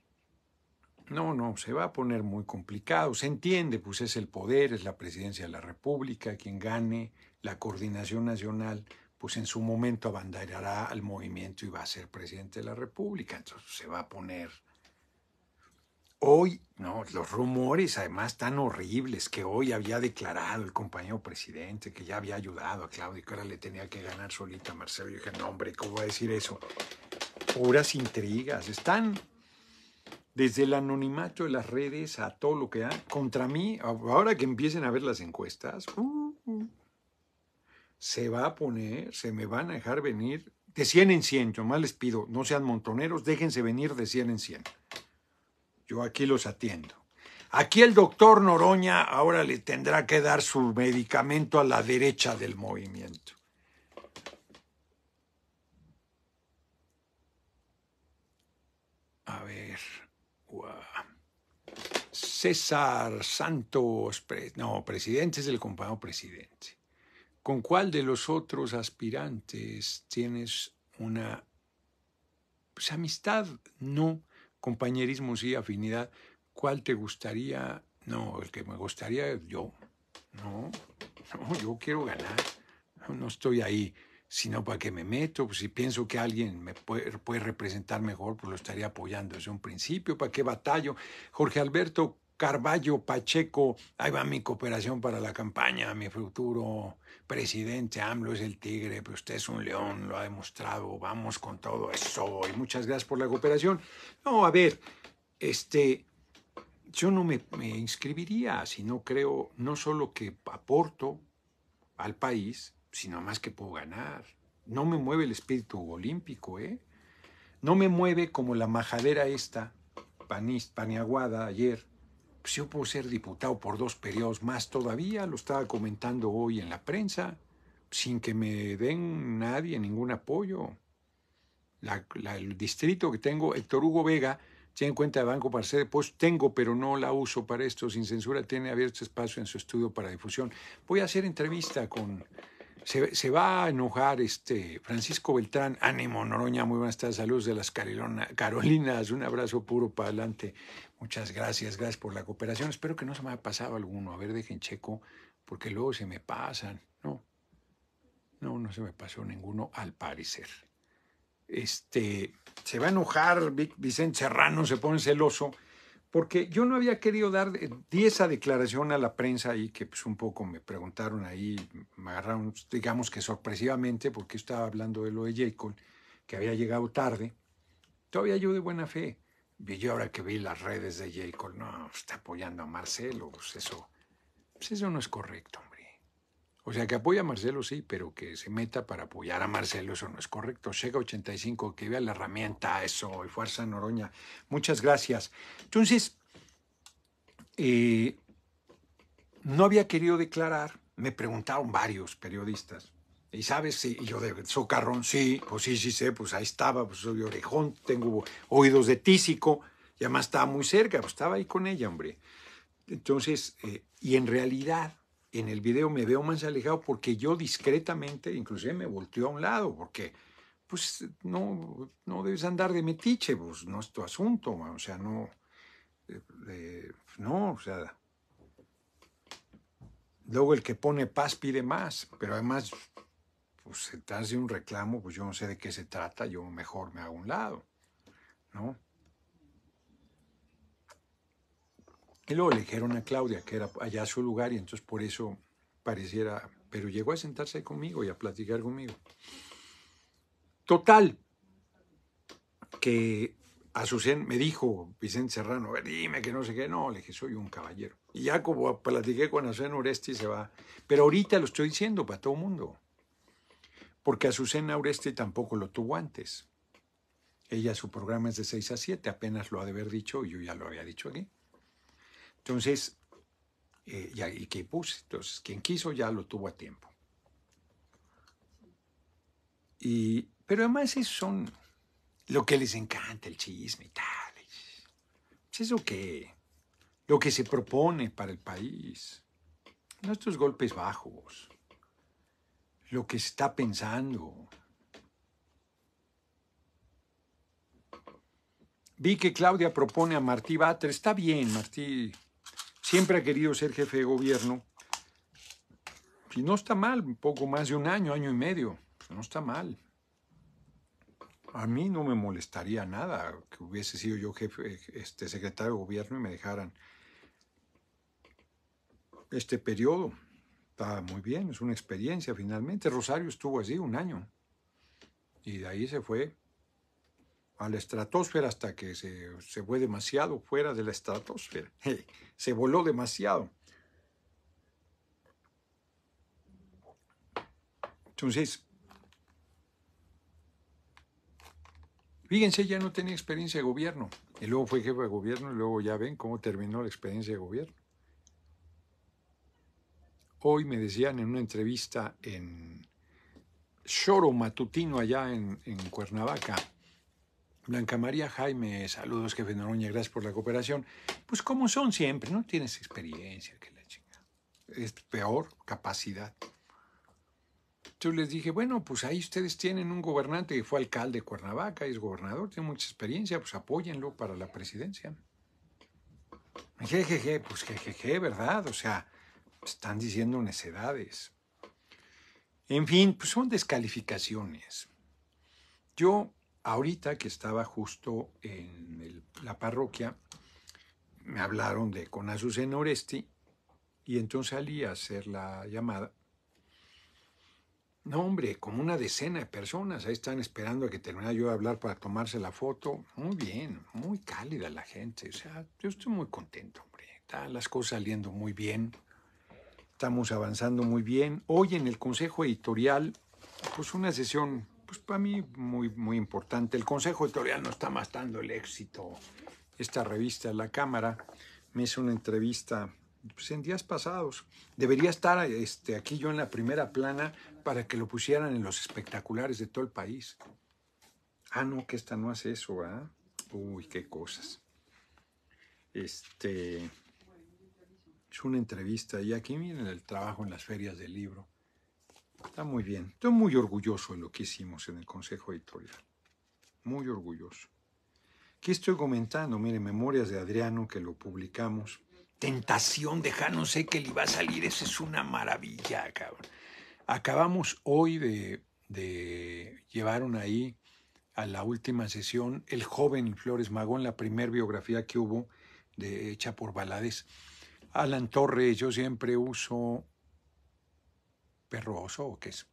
No, no, se va a poner muy complicado. Se entiende, pues es el poder, es la presidencia de la República, quien gane, la coordinación nacional pues en su momento abanderará al movimiento y va a ser presidente de la República. Entonces se va a poner... Hoy, no, los rumores además tan horribles que hoy había declarado el compañero presidente, que ya había ayudado a Claudio, y que ahora le tenía que ganar solita a Marcelo. Yo dije, no, hombre, ¿cómo va a decir eso? Puras intrigas. Están desde el anonimato de las redes a todo lo que da contra mí. Ahora que empiecen a ver las encuestas, uh, uh, se va a poner, se me van a dejar venir de 100 en 100. Yo más les pido, no sean montoneros, déjense venir de 100 en 100. Yo aquí los atiendo. Aquí el doctor Noroña ahora le tendrá que dar su medicamento a la derecha del movimiento. A ver. César Santos, no, presidente es el compañero presidente. ¿Con cuál de los otros aspirantes tienes una pues, amistad? No, compañerismo sí, afinidad. ¿Cuál te gustaría? No, el que me gustaría yo. No, yo quiero ganar. No, estoy ahí, sino para que me meto. Pues, si pienso que alguien me puede, puede representar mejor, pues lo estaría apoyando desde un principio. ¿Para qué batallo? Jorge Alberto Carballo Pacheco, ahí va mi cooperación para la campaña, mi futuro presidente AMLO es el tigre, pero pues, usted es un león, lo ha demostrado, vamos con todo eso y muchas gracias por la cooperación. No, a ver, este, yo no me, inscribiría si no creo, no solo que aporto al país, sino más que puedo ganar. No me mueve el espíritu olímpico, ¿eh? No me mueve como la majadera esta, panista, paniaguada ayer, si yo puedo ser diputado por dos periodos más todavía, lo estaba comentando hoy en la prensa, sin que me den nadie ningún apoyo. el distrito que tengo, Héctor Hugo Vega, tiene cuenta de banco para hacer pues Tengo, pero no la uso para esto. Sin censura tiene abierto este espacio en su estudio para difusión. Voy a hacer entrevista con... Se, va a enojar este Francisco Beltrán. Ánimo, Noroña, muy buenas tardes. Saludos de las Carolinas. Un abrazo puro para adelante. Muchas gracias, gracias por la cooperación. Espero que no se me haya pasado alguno. A ver, dejen checo, porque luego se me pasan. No, no, no se me pasó ninguno al parecer. Este, se va a enojar Vicente Serrano, se pone celoso, porque yo no había querido dar, eh, di esa declaración a la prensa y que pues un poco me preguntaron ahí, me agarraron, digamos que sorpresivamente, porque estaba hablando de lo de Jacob, que había llegado tarde. Todavía yo de buena fe, yo ahora que vi las redes de Jacob, no, está apoyando a Marcelo, pues eso, pues eso no es correcto, hombre. O sea, que apoya a Marcelo sí, pero que se meta para apoyar a Marcelo, eso no es correcto. Llega 85, que vea la herramienta, eso, y fuerza Noroña. Muchas gracias. Entonces, eh, no había querido declarar, me preguntaron varios periodistas, y sabes, yo de socarrón, sí, pues sí, sí sé, pues ahí estaba, pues soy orejón, tengo oídos de tísico, y además estaba muy cerca, pues estaba ahí con ella, hombre. Entonces, eh, y en realidad, en el video me veo más alejado porque yo discretamente, inclusive me volteo a un lado, porque pues no, no debes andar de metiche, pues no es tu asunto, o sea, no, eh, eh, no, o sea, luego el que pone paz pide más, pero además pues sentarse un reclamo, pues yo no sé de qué se trata, yo mejor me hago un lado, ¿no? Y luego le dijeron a Claudia que era allá su lugar y entonces por eso pareciera, pero llegó a sentarse conmigo y a platicar conmigo. Total, que Azucén me dijo, Vicente Serrano, dime que no sé qué, no, le dije, soy un caballero. Y ya como platiqué con Azucén Oresti se va, pero ahorita lo estoy diciendo para todo el mundo porque Azucena Oreste tampoco lo tuvo antes. Ella su programa es de 6 a 7, apenas lo ha de haber dicho, y yo ya lo había dicho aquí. Entonces, eh, ¿y qué puse? Entonces, quien quiso ya lo tuvo a tiempo. pero además es son lo que les encanta, el chisme y tal. Pues es lo que, lo que se propone para el país. No estos golpes bajos lo que está pensando. Vi que Claudia propone a Martí Batres. Está bien, Martí siempre ha querido ser jefe de gobierno. Y no está mal, un poco más de un año, año y medio. Pues no está mal. A mí no me molestaría nada que hubiese sido yo jefe, este secretario de gobierno y me dejaran este periodo. Está muy bien, es una experiencia finalmente. Rosario estuvo así un año y de ahí se fue a la estratosfera hasta que se, se fue demasiado fuera de la estratosfera. Se voló demasiado. Entonces, fíjense, ya no tenía experiencia de gobierno. Y luego fue jefe de gobierno y luego ya ven cómo terminó la experiencia de gobierno. Hoy me decían en una entrevista en Choro Matutino allá en, Cuernavaca, Blanca María Jaime, saludos jefe Noroña, gracias por la cooperación. Pues como son siempre, no tienes experiencia que la chinga. Es peor capacidad. Yo les dije, bueno, pues ahí ustedes tienen un gobernante que fue alcalde de Cuernavaca, es gobernador, tiene mucha experiencia, pues apóyenlo para la presidencia. Jejeje, pues jejeje, ¿verdad? O sea, están diciendo necedades. En fin, pues son descalificaciones. Yo, ahorita que estaba justo en la parroquia, me hablaron de con en Oresti y entonces salí a hacer la llamada. No, hombre, como una decena de personas. Ahí están esperando a que termine yo de hablar para tomarse la foto. Muy bien, muy cálida la gente. O sea, yo estoy muy contento, hombre. Están las cosas saliendo muy bien estamos avanzando muy bien. Hoy en el Consejo Editorial, pues una sesión, pues para mí muy, muy importante. El Consejo Editorial no está matando el éxito. Esta revista, La Cámara, me hizo una entrevista pues en días pasados. Debería estar este, aquí yo en la primera plana para que lo pusieran en los espectaculares de todo el país. Ah, no, que esta no hace eso, ¿ah? Uy, qué cosas. Este, es una entrevista y aquí miren el trabajo en las ferias del libro. Está muy bien. Estoy muy orgulloso de lo que hicimos en el Consejo Editorial. Muy orgulloso. ¿Qué estoy comentando? Miren, Memorias de Adriano, que lo publicamos. Tentación de no sé que le iba a salir. Eso es una maravilla, cabrón. Acabamos hoy de, de llevaron ahí a la última sesión El joven Flores Magón, la primera biografía que hubo de, hecha por Balades Alan Torre, yo siempre uso Perroso o qué es,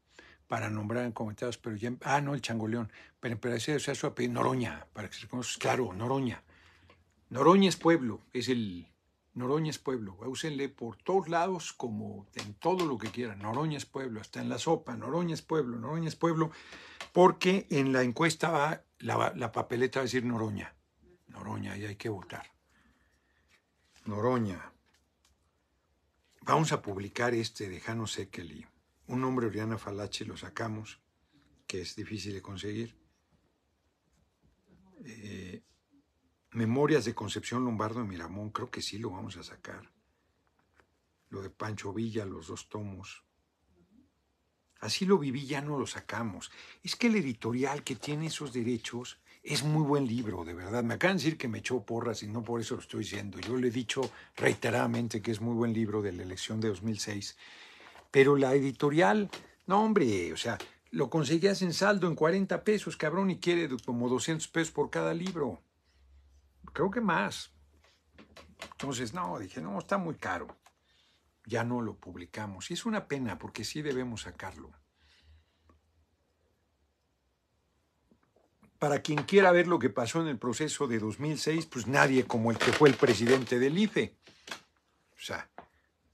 para nombrar en comentarios, pero ya, em, ah, no, el Changoleón, pero, ese o su apellido, Noroña, para que se conozca, claro, Noroña. Noroña es pueblo, es el, Noroña es pueblo, úsenle por todos lados como en todo lo que quieran, Noroña es pueblo, hasta en la sopa, Noroña es pueblo, Noroña es pueblo, porque en la encuesta va, la, papeleta va a decir Noroña, Noroña, ahí hay que votar. Noroña. Vamos a publicar este de Jano Sekeli, un nombre Oriana Falache lo sacamos, que es difícil de conseguir. Eh, Memorias de Concepción Lombardo de Miramón, creo que sí lo vamos a sacar. Lo de Pancho Villa, los dos tomos. Así lo viví, ya no lo sacamos. Es que el editorial que tiene esos derechos es muy buen libro, de verdad. Me acaban de decir que me echó porras y no por eso lo estoy diciendo. Yo le he dicho reiteradamente que es muy buen libro de la elección de 2006. Pero la editorial, no hombre, o sea, lo conseguías en saldo en 40 pesos, cabrón, y quiere como 200 pesos por cada libro. Creo que más. Entonces, no, dije, no, está muy caro. Ya no lo publicamos. Y es una pena porque sí debemos sacarlo. para quien quiera ver lo que pasó en el proceso de 2006, pues nadie como el que fue el presidente del IFE. O sea,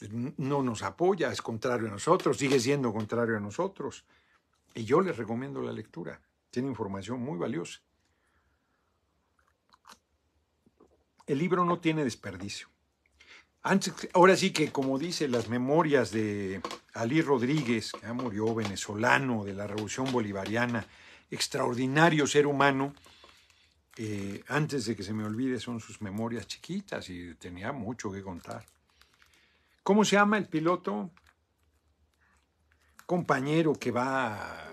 no nos apoya, es contrario a nosotros, sigue siendo contrario a nosotros. Y yo les recomiendo la lectura, tiene información muy valiosa. El libro no tiene desperdicio. ahora sí que, como dice las memorias de Ali Rodríguez, que ya murió venezolano de la Revolución Bolivariana, extraordinario ser humano. Eh, antes de que se me olvide, son sus memorias chiquitas y tenía mucho que contar. ¿Cómo se llama el piloto? Compañero que va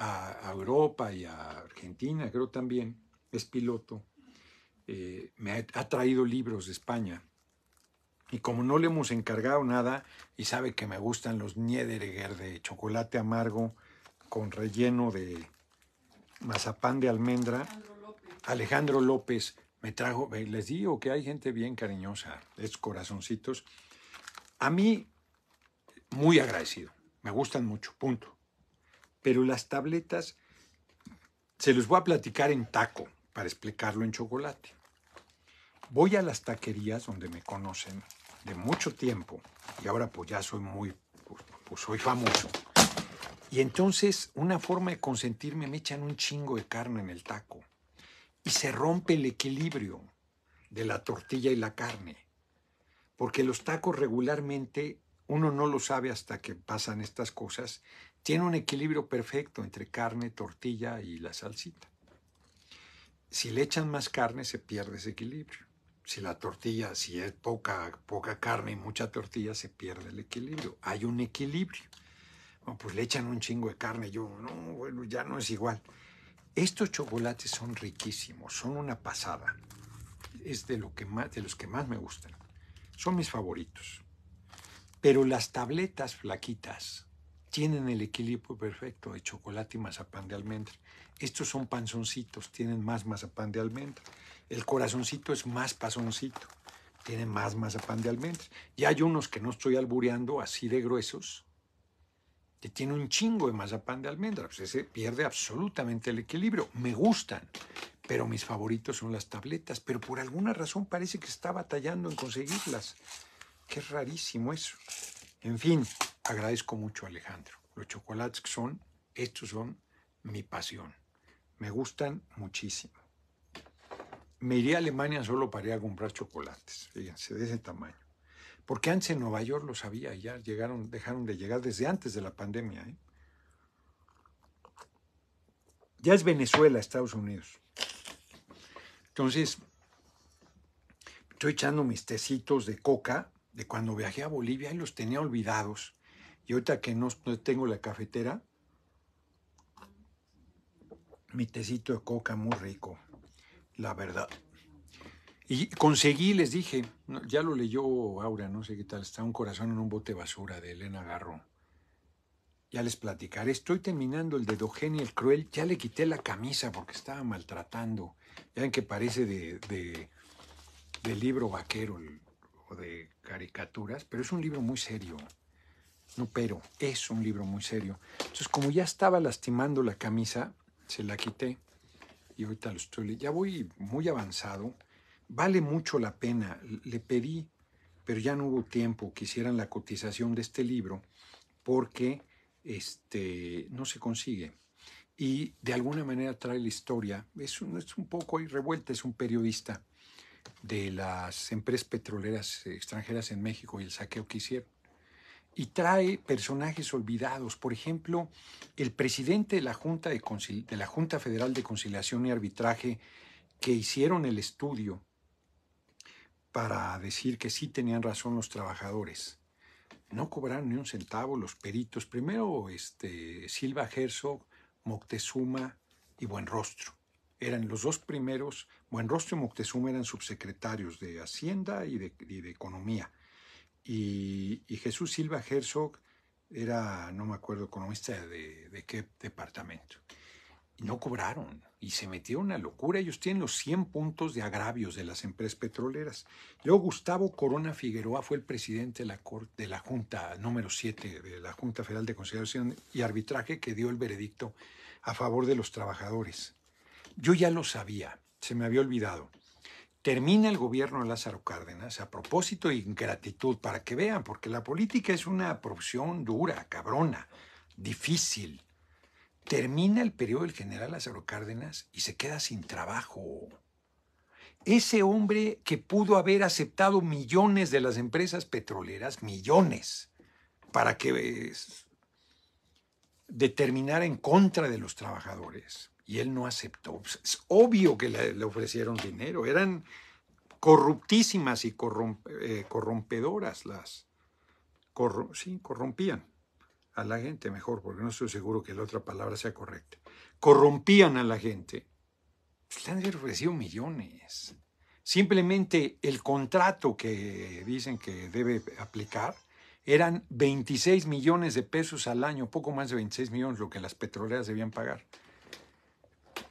a, Europa y a Argentina, creo también, es piloto. Eh, me ha, traído libros de España. Y como no le hemos encargado nada, y sabe que me gustan los Niederegger de chocolate amargo con relleno de, mazapán de almendra. Alejandro López. me trajo, les digo que hay gente bien cariñosa, es corazoncitos. A mí, muy agradecido, me gustan mucho, punto. Pero las tabletas, se los voy a platicar en taco para explicarlo en chocolate. Voy a las taquerías donde me conocen de mucho tiempo y ahora pues ya soy muy, pues, pues, pues soy famoso. Y entonces una forma de consentirme me echan un chingo de carne en el taco y se rompe el equilibrio de la tortilla y la carne. Porque los tacos regularmente, uno no lo sabe hasta que pasan estas cosas, tiene un equilibrio perfecto entre carne, tortilla y la salsita. Si le echan más carne, se pierde ese equilibrio. Si la tortilla, si es poca, poca carne y mucha tortilla, se pierde el equilibrio. Hay un equilibrio pues le echan un chingo de carne. Yo, no, bueno, ya no es igual. Estos chocolates son riquísimos, son una pasada. Es de, lo que más, de los que más me gustan. Son mis favoritos. Pero las tabletas flaquitas tienen el equilibrio perfecto de chocolate y mazapán de almendra. Estos son panzoncitos, tienen más mazapán de almendra. El corazoncito es más pasoncito, tiene más mazapán de almendra. Y hay unos que no estoy albureando así de gruesos, que tiene un chingo de mazapán de almendra. Pues ese pierde absolutamente el equilibrio. Me gustan, pero mis favoritos son las tabletas. Pero por alguna razón parece que está batallando en conseguirlas. Qué rarísimo eso. En fin, agradezco mucho a Alejandro. Los chocolates son, estos son mi pasión. Me gustan muchísimo. Me iría a Alemania solo para ir a comprar chocolates. Fíjense, de ese tamaño. Porque antes en Nueva York lo sabía, ya llegaron, dejaron de llegar desde antes de la pandemia. ¿eh? Ya es Venezuela, Estados Unidos. Entonces, estoy echando mis tecitos de coca de cuando viajé a Bolivia y los tenía olvidados. Y ahorita que no, no tengo la cafetera, mi tecito de coca muy rico, la verdad. Y conseguí, les dije, ya lo leyó Aura, no sé qué tal, está un corazón en un bote basura de Elena Garro. Ya les platicaré, estoy terminando el de y el Cruel, ya le quité la camisa porque estaba maltratando. Ya en que parece de, de, libro vaquero o de caricaturas, pero es un libro muy serio. No, pero es un libro muy serio. Entonces, como ya estaba lastimando la camisa, se la quité y ahorita lo estoy. Ya voy muy avanzado Vale mucho la pena. Le pedí, pero ya no hubo tiempo que hicieran la cotización de este libro porque este, no se consigue. Y de alguna manera trae la historia. Es un, es un poco ahí revuelta, es un periodista de las empresas petroleras extranjeras en México y el saqueo que hicieron. Y trae personajes olvidados, por ejemplo, el presidente de la Junta, de, de la Junta Federal de Conciliación y Arbitraje que hicieron el estudio para decir que sí tenían razón los trabajadores. No cobraron ni un centavo los peritos. Primero este, Silva Herzog, Moctezuma y Buenrostro. Eran los dos primeros. Buenrostro y Moctezuma eran subsecretarios de Hacienda y de, Economía. Y, Jesús Silva Herzog era, no me acuerdo, economista de, de qué departamento no cobraron y se metió una locura. Ellos tienen los 100 puntos de agravios de las empresas petroleras. Luego Gustavo Corona Figueroa fue el presidente de la, Junta número 7 de la Junta Federal de Conciliación y Arbitraje que dio el veredicto a favor de los trabajadores. Yo ya lo sabía, se me había olvidado. Termina el gobierno de Lázaro Cárdenas a propósito ingratitud para que vean, porque la política es una profesión dura, cabrona, difícil, termina el periodo del general Lázaro Cárdenas y se queda sin trabajo. Ese hombre que pudo haber aceptado millones de las empresas petroleras, millones, para que determinara en contra de los trabajadores. Y él no aceptó. Pues, es obvio que le, ofrecieron dinero. Eran corruptísimas y eh, corrompedoras las. sí, corrompían a la gente, mejor, porque no estoy seguro que la otra palabra sea correcta. Corrompían a la gente. Pues, le han ofrecido millones. Simplemente el contrato que dicen que debe aplicar eran 26 millones de pesos al año, poco más de 26 millones lo que las petroleras debían pagar.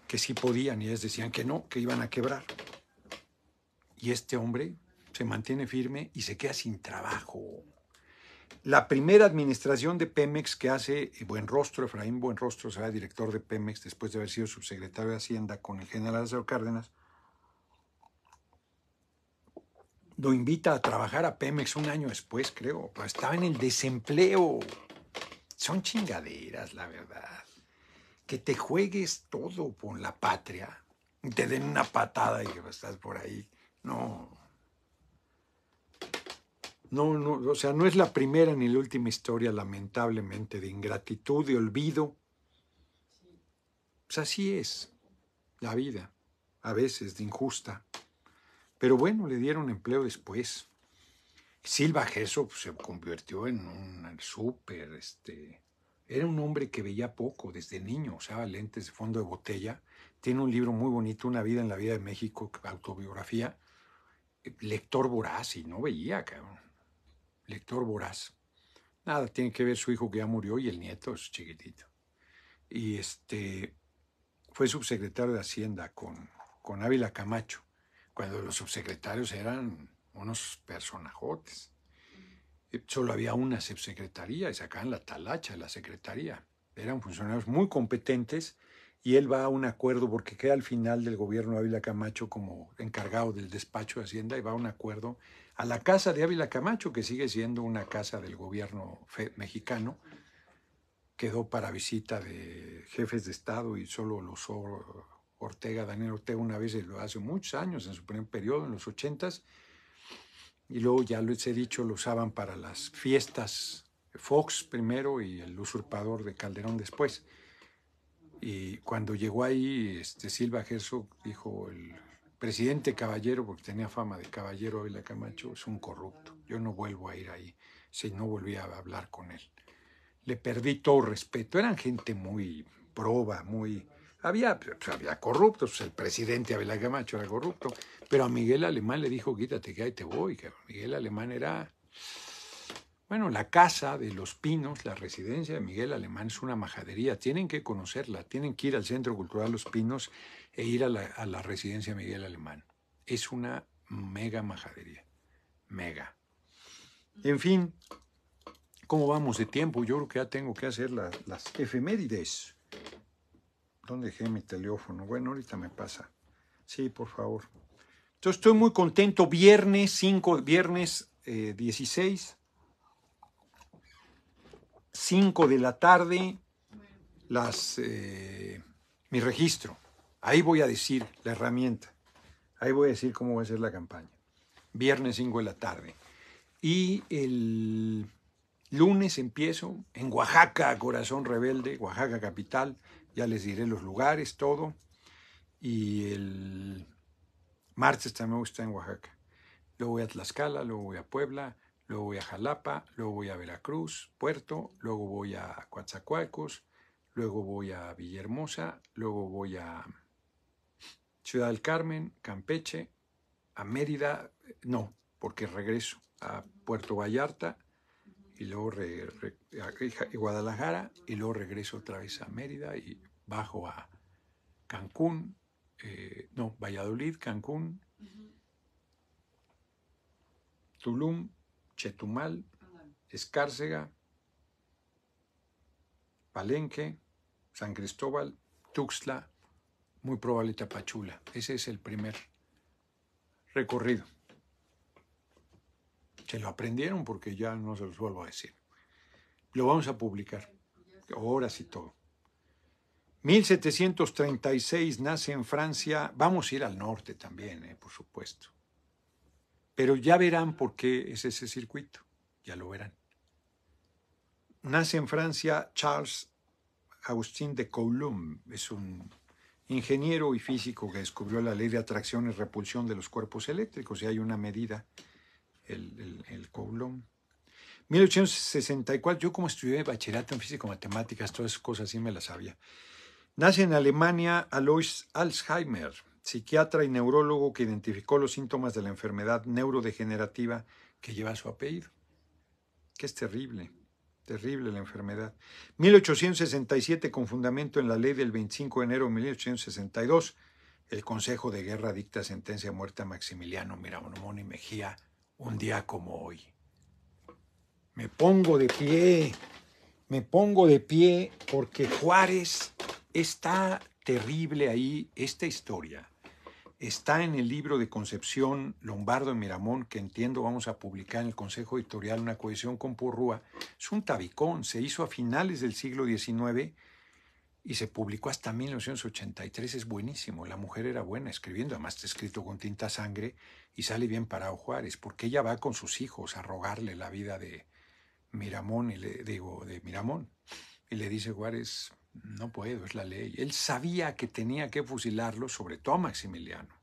Que sí podían y ellos decían que no, que iban a quebrar. Y este hombre se mantiene firme y se queda sin trabajo la primera administración de Pemex que hace buen rostro, Efraín Buenrostro será director de Pemex después de haber sido subsecretario de Hacienda con el general Lázaro Cárdenas, lo invita a trabajar a Pemex un año después, creo, pero estaba en el desempleo. Son chingaderas, la verdad. Que te juegues todo por la patria, y te den una patada y estás por ahí. No, no, o sea, no es la primera ni la última historia, lamentablemente, de ingratitud, de olvido. Pues así es la vida, a veces de injusta. Pero bueno, le dieron empleo después. Silva Gesso pues, se convirtió en un súper, este, era un hombre que veía poco desde niño, usaba lentes de fondo de botella. Tiene un libro muy bonito, Una vida en la vida de México, autobiografía. Lector voraz y no veía, cabrón lector voraz. Nada, tiene que ver su hijo que ya murió y el nieto es chiquitito. Y este fue subsecretario de Hacienda con, con Ávila Camacho, cuando los subsecretarios eran unos personajotes. Solo había una subsecretaría y sacaban la talacha de la secretaría. Eran funcionarios muy competentes y él va a un acuerdo porque queda al final del gobierno Ávila Camacho como encargado del despacho de Hacienda y va a un acuerdo a la casa de Ávila Camacho, que sigue siendo una casa del gobierno mexicano, quedó para visita de jefes de Estado y solo lo usó Ortega, Daniel Ortega una vez, lo hace muchos años, en su primer periodo, en los ochentas, y luego ya les he dicho, lo usaban para las fiestas Fox primero y el usurpador de Calderón después. Y cuando llegó ahí, este Silva Gerso dijo, el presidente caballero, porque tenía fama de caballero Ávila Camacho, es un corrupto. Yo no vuelvo a ir ahí si no volví a hablar con él. Le perdí todo respeto. Eran gente muy proba, muy... Había, pues, había corruptos, el presidente Ávila Camacho era corrupto, pero a Miguel Alemán le dijo, quítate que ahí te voy. Miguel Alemán era bueno, la casa de los Pinos, la residencia de Miguel Alemán es una majadería. Tienen que conocerla, tienen que ir al Centro Cultural Los Pinos e ir a la, residencia de Miguel Alemán. Es una mega majadería. Mega. En fin, ¿cómo vamos de tiempo? Yo creo que ya tengo que hacer las efemérides. ¿Dónde dejé mi teléfono? Bueno, ahorita me pasa. Sí, por favor. Yo estoy muy contento. Viernes 5, viernes eh, 16 5 de la tarde las, eh, mi registro. Ahí voy a decir la herramienta. Ahí voy a decir cómo va a ser la campaña. Viernes 5 de la tarde. Y el lunes empiezo en Oaxaca, Corazón Rebelde, Oaxaca Capital. Ya les diré los lugares, todo. Y el martes también estar en Oaxaca. Luego voy a Tlaxcala, luego voy a Puebla, luego voy a Jalapa, luego voy a Veracruz, Puerto, luego voy a Coatzacoalcos, luego voy a Villahermosa, luego voy a Ciudad del Carmen, Campeche, a Mérida, no, porque regreso a Puerto Vallarta y luego a Guadalajara y luego regreso otra vez a Mérida y bajo a Cancún, eh, no, Valladolid, Cancún, Tulum, Chetumal, Escárcega, Palenque, San Cristóbal, Tuxtla, muy probable Tapachula. Ese es el primer recorrido. Se lo aprendieron porque ya no se los vuelvo a decir. Lo vamos a publicar, horas y todo. 1736 nace en Francia, vamos a ir al norte también, eh, por supuesto. Pero ya verán por qué es ese circuito, ya lo verán. Nace en Francia Charles augustin de Coulomb, es un ingeniero y físico que descubrió la ley de atracción y repulsión de los cuerpos eléctricos, y hay una medida, el, el, el Coulomb. 1864, yo como estudié bachillerato en físico-matemáticas, todas esas cosas sí me las sabía. Nace en Alemania Alois Alzheimer, psiquiatra y neurólogo que identificó los síntomas de la enfermedad neurodegenerativa que lleva su apellido. Que es terrible, terrible la enfermedad. 1867 con fundamento en la ley del 25 de enero de 1862. El Consejo de Guerra dicta sentencia muerte a Maximiliano Miramón y Mejía un día como hoy. Me pongo de pie, me pongo de pie porque Juárez está terrible ahí esta historia. Está en el libro de Concepción Lombardo en Miramón, que entiendo vamos a publicar en el Consejo Editorial una cohesión con Porrúa. Es un tabicón, se hizo a finales del siglo XIX y se publicó hasta 1983. Es buenísimo, la mujer era buena escribiendo, además está escrito con tinta sangre y sale bien parado Juárez, porque ella va con sus hijos a rogarle la vida de Miramón, y le digo, de Miramón. Y le dice Juárez, no puedo, es la ley. Él sabía que tenía que fusilarlo, sobre todo a Maximiliano,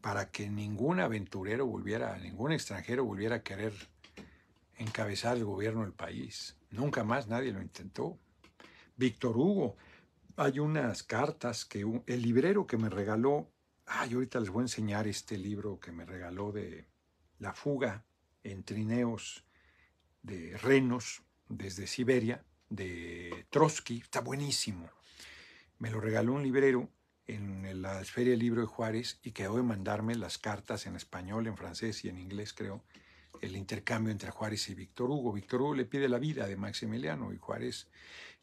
para que ningún aventurero volviera, ningún extranjero volviera a querer encabezar el gobierno del país. Nunca más nadie lo intentó. Víctor Hugo, hay unas cartas que el librero que me regaló, ay, ahorita les voy a enseñar este libro que me regaló de La fuga en trineos de renos desde Siberia de Trotsky, está buenísimo. Me lo regaló un librero en la Feria Libro de Juárez y quedó de mandarme las cartas en español, en francés y en inglés, creo, el intercambio entre Juárez y Víctor Hugo. Víctor Hugo le pide la vida de Maximiliano y Juárez.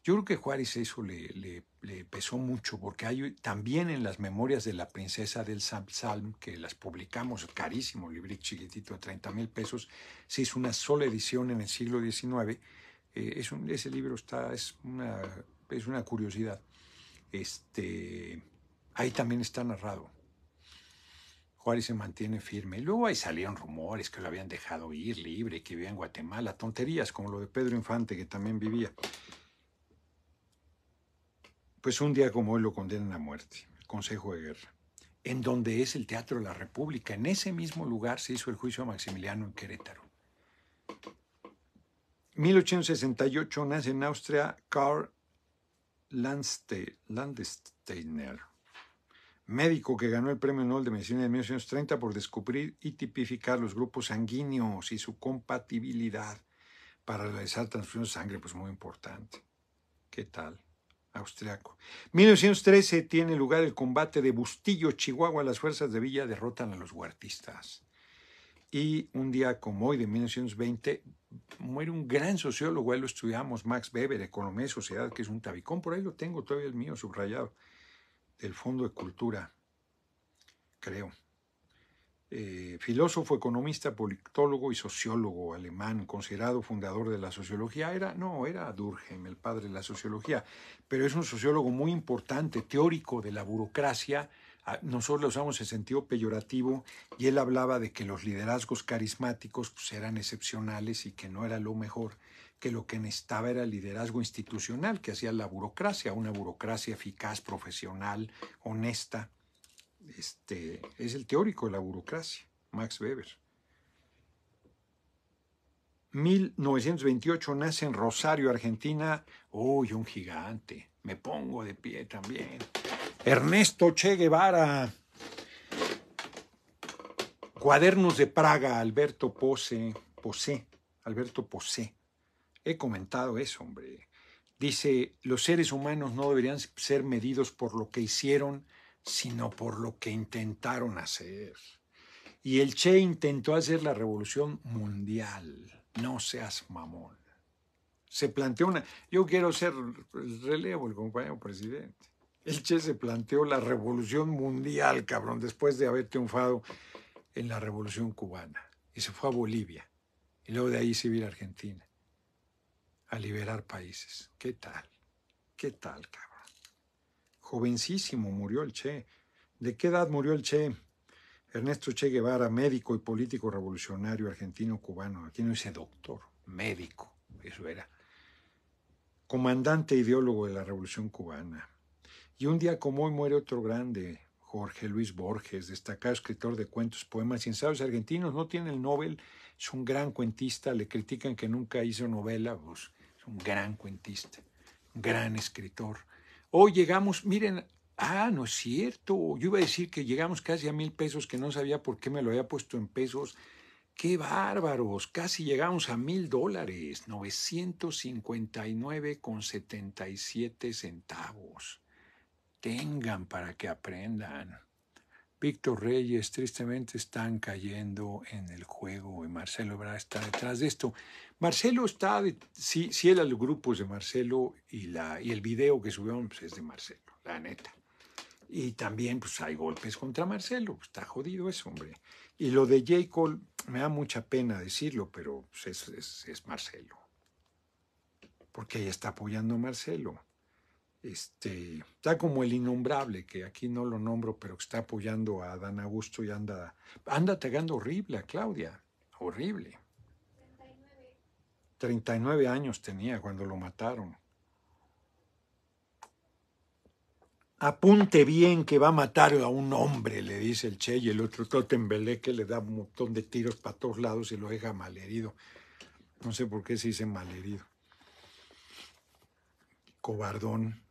Yo creo que Juárez eso le, le, pesó mucho, porque hay también en las memorias de la princesa del Salm, que las publicamos, carísimo, librito chiquitito de 30 mil pesos, se hizo una sola edición en el siglo XIX eh, ese libro está, es, una, es una curiosidad. Este, ahí también está narrado. Juárez se mantiene firme. luego ahí salieron rumores que lo habían dejado ir libre, que vivía en Guatemala, tonterías como lo de Pedro Infante, que también vivía. Pues un día como hoy lo condenan a muerte, el Consejo de Guerra, en donde es el Teatro de la República. En ese mismo lugar se hizo el juicio a Maximiliano en Querétaro. 1868 nace en Austria Karl Landsteiner, médico que ganó el Premio Nobel de Medicina de 1930 por descubrir y tipificar los grupos sanguíneos y su compatibilidad para realizar transfusión de sangre, pues muy importante. ¿Qué tal? Austriaco. 1913 tiene lugar el combate de Bustillo, Chihuahua. Las fuerzas de Villa derrotan a los huertistas. Y un día como hoy, de 1920, muere un gran sociólogo, ahí lo estudiamos, Max Weber, Economía y Sociedad, que es un tabicón, por ahí lo tengo todavía el mío subrayado, del Fondo de Cultura, creo. Eh, filósofo, economista, politólogo y sociólogo alemán, considerado fundador de la sociología, era, no, era Durkheim, el padre de la sociología, pero es un sociólogo muy importante, teórico de la burocracia, nosotros lo usamos en sentido peyorativo y él hablaba de que los liderazgos carismáticos pues, eran excepcionales y que no era lo mejor, que lo que necesitaba era el liderazgo institucional que hacía la burocracia, una burocracia eficaz, profesional, honesta. Este, es el teórico de la burocracia, Max Weber. 1928 nace en Rosario, Argentina. ¡Uy, un gigante! Me pongo de pie también. Ernesto Che Guevara, Cuadernos de Praga, Alberto Pose, Posé, Alberto Posé. He comentado eso, hombre. Dice, los seres humanos no deberían ser medidos por lo que hicieron, sino por lo que intentaron hacer. Y el Che intentó hacer la revolución mundial. No seas mamón. Se planteó una... Yo quiero ser relevo, el compañero presidente. El Che se planteó la revolución mundial, cabrón, después de haber triunfado en la revolución cubana. Y se fue a Bolivia. Y luego de ahí se vino a Argentina. A liberar países. ¿Qué tal? ¿Qué tal, cabrón? Jovencísimo murió el Che. ¿De qué edad murió el Che? Ernesto Che Guevara, médico y político revolucionario argentino-cubano. Aquí no dice doctor, médico, eso era. Comandante ideólogo de la Revolución Cubana. Y un día como hoy muere otro grande, Jorge Luis Borges, destacado escritor de cuentos, poemas y ensayos argentinos, no tiene el Nobel, es un gran cuentista, le critican que nunca hizo novela, pues es un gran cuentista, un gran escritor. Hoy llegamos, miren, ah, no es cierto, yo iba a decir que llegamos casi a mil pesos, que no sabía por qué me lo había puesto en pesos. ¡Qué bárbaros! Casi llegamos a mil dólares, 959,77 centavos tengan para que aprendan. Víctor Reyes tristemente están cayendo en el juego y Marcelo está detrás de esto. Marcelo está, si sí, él los grupos de Marcelo y, la, y el video que subieron pues, es de Marcelo, la neta. Y también pues hay golpes contra Marcelo, pues, está jodido eso, hombre. Y lo de J. Cole, me da mucha pena decirlo, pero pues, es, es Marcelo. Porque ella está apoyando a Marcelo. Este, está como el innombrable, que aquí no lo nombro, pero que está apoyando a Dan Augusto y anda, anda atacando horrible a Claudia, horrible. 39. años tenía cuando lo mataron. Apunte bien que va a matar a un hombre, le dice el Che, y el otro Totembelé que le da un montón de tiros para todos lados y lo deja malherido. No sé por qué se dice malherido. Cobardón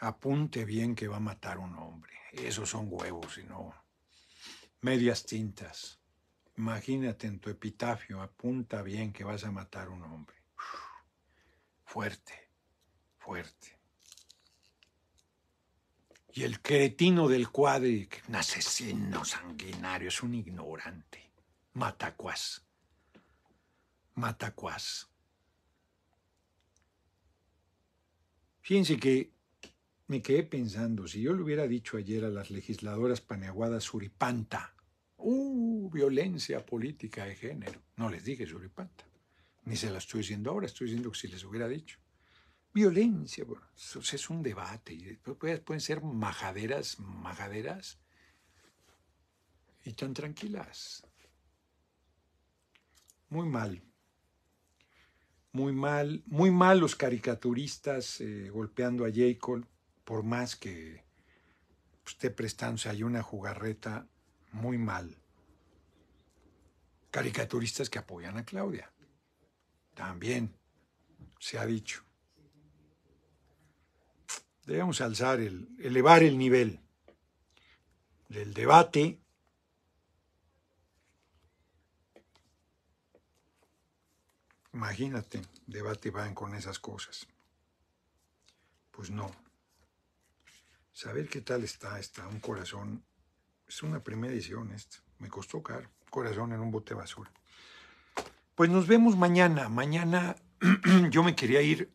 apunte bien que va a matar un hombre. Esos son huevos y no medias tintas. Imagínate en tu epitafio, apunta bien que vas a matar un hombre. Fuerte, fuerte. Y el cretino del cuadri, un asesino sanguinario, es un ignorante. Matacuás. Matacuás. Fíjense que me quedé pensando, si yo le hubiera dicho ayer a las legisladoras paneaguadas suripanta, ¡uh! Violencia política de género. No les dije suripanta, ni se la estoy diciendo ahora, estoy diciendo que si les hubiera dicho. Violencia, bueno, es un debate y pueden ser majaderas, majaderas y tan tranquilas. Muy mal, muy mal, muy mal los caricaturistas eh, golpeando a Jacob, por más que esté prestándose hay una jugarreta muy mal. Caricaturistas que apoyan a Claudia. También se ha dicho. Debemos alzar el, elevar el nivel del debate Imagínate, debate van con esas cosas. Pues no saber qué tal está, está un corazón. Es una primera edición esta. Me costó caro. Corazón en un bote de basura. Pues nos vemos mañana. Mañana yo me quería ir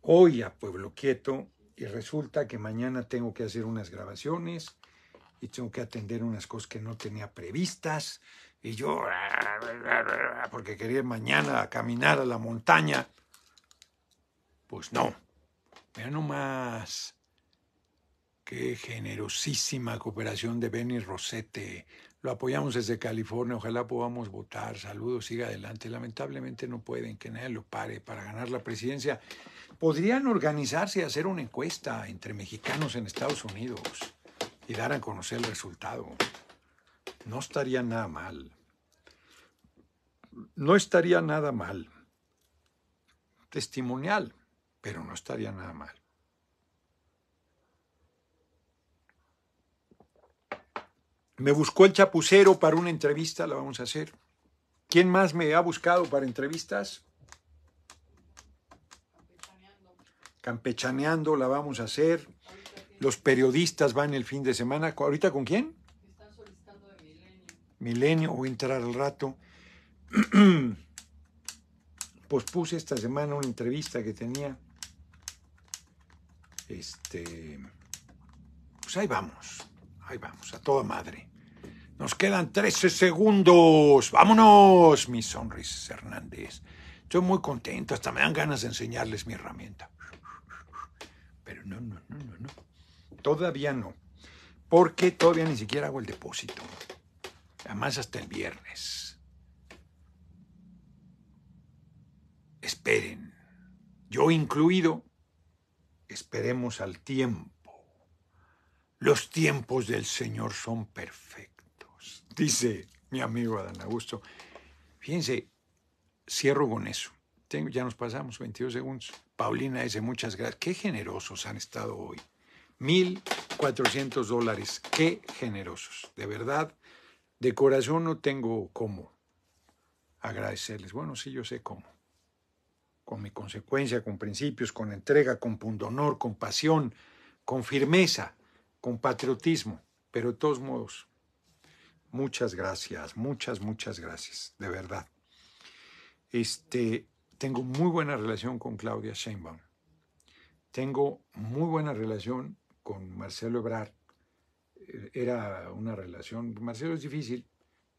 hoy a Pueblo Quieto y resulta que mañana tengo que hacer unas grabaciones y tengo que atender unas cosas que no tenía previstas. Y yo, porque quería mañana a caminar a la montaña. Pues no. Vean nomás. Qué generosísima cooperación de Benny Rosete. Lo apoyamos desde California. Ojalá podamos votar. Saludos, siga adelante. Lamentablemente no pueden, que nadie lo pare para ganar la presidencia. Podrían organizarse y hacer una encuesta entre mexicanos en Estados Unidos y dar a conocer el resultado. No estaría nada mal. No estaría nada mal. Testimonial, pero no estaría nada mal. Me buscó el chapucero para una entrevista, la vamos a hacer. ¿Quién más me ha buscado para entrevistas? Campechaneando, Campechaneando la vamos a hacer. Los periodistas van el fin de semana. ¿Ahorita con quién? Están solicitando de Milenio. Milenio a entrar al rato. puse esta semana una entrevista que tenía. Este. Pues ahí vamos. Ahí vamos, a toda madre. Nos quedan 13 segundos. Vámonos, mis sonrisas Hernández. Estoy muy contento, hasta me dan ganas de enseñarles mi herramienta. Pero no, no, no, no, no. Todavía no. Porque todavía ni siquiera hago el depósito. Además, hasta el viernes. Esperen. Yo incluido, esperemos al tiempo. Los tiempos del Señor son perfectos, dice mi amigo Adán Augusto. Fíjense, cierro con eso. Tengo, ya nos pasamos 22 segundos. Paulina dice, muchas gracias. Qué generosos han estado hoy. 1.400 dólares. Qué generosos. De verdad, de corazón no tengo cómo agradecerles. Bueno, sí, yo sé cómo. Con mi consecuencia, con principios, con entrega, con pundonor, con pasión, con firmeza con patriotismo, pero de todos modos, muchas gracias, muchas, muchas gracias, de verdad. Este, tengo muy buena relación con Claudia Sheinbaum. Tengo muy buena relación con Marcelo Ebrard. Eh, era una relación, Marcelo es difícil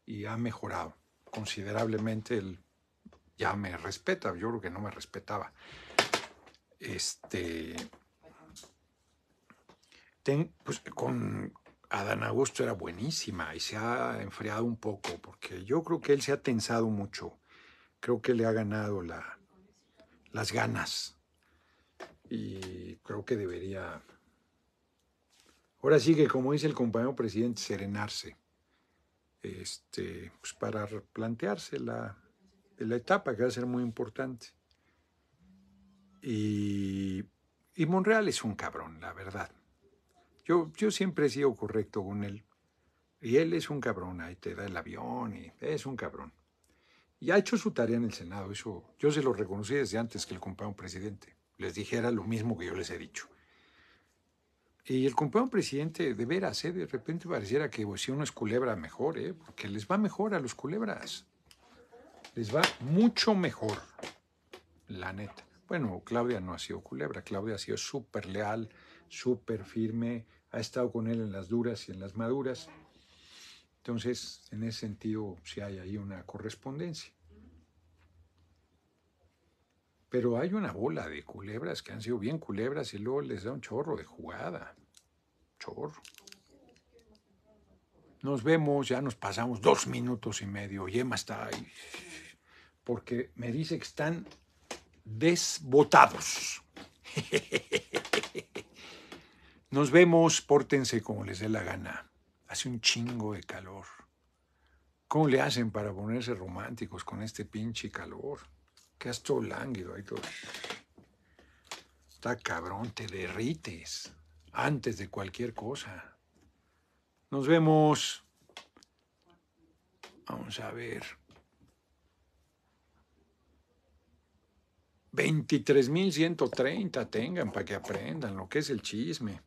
y ha mejorado considerablemente. Él ya me respeta, yo creo que no me respetaba. Este, pues, con Adán Augusto era buenísima y se ha enfriado un poco, porque yo creo que él se ha tensado mucho. Creo que le ha ganado las ganas. Y creo que debería. Ahora sí que, como dice el compañero presidente, serenarse. Este, pues, para plantearse la, la etapa que va a ser muy importante. Y, y Monreal es un cabrón, la verdad. Yo, siempre he sido correcto con él. Y él es un cabrón, ahí te da el avión y es un cabrón. Y ha hecho su tarea en el Senado, eso yo se lo reconocí desde antes que el compañero presidente. Les dijera lo mismo que yo les he dicho. Y el compañero presidente, de veras, ¿eh? de repente pareciera que pues, si uno es culebra, mejor, ¿eh? porque les va mejor a los culebras. Les va mucho mejor, la neta. Bueno, Claudia no ha sido culebra, Claudia ha sido súper leal, súper firme, ha estado con él en las duras y en las maduras. Entonces, en ese sentido, sí hay ahí una correspondencia. Pero hay una bola de culebras que han sido bien culebras y luego les da un chorro de jugada. Chorro. Nos vemos, ya nos pasamos dos minutos y medio. Yema está ahí. Porque me dice que están desbotados. Nos vemos, pórtense como les dé la gana. Hace un chingo de calor. ¿Cómo le hacen para ponerse románticos con este pinche calor? Que todo lánguido ahí todo. Está cabrón, te derrites antes de cualquier cosa. Nos vemos. Vamos a ver. 23.130 tengan para que aprendan lo que es el chisme.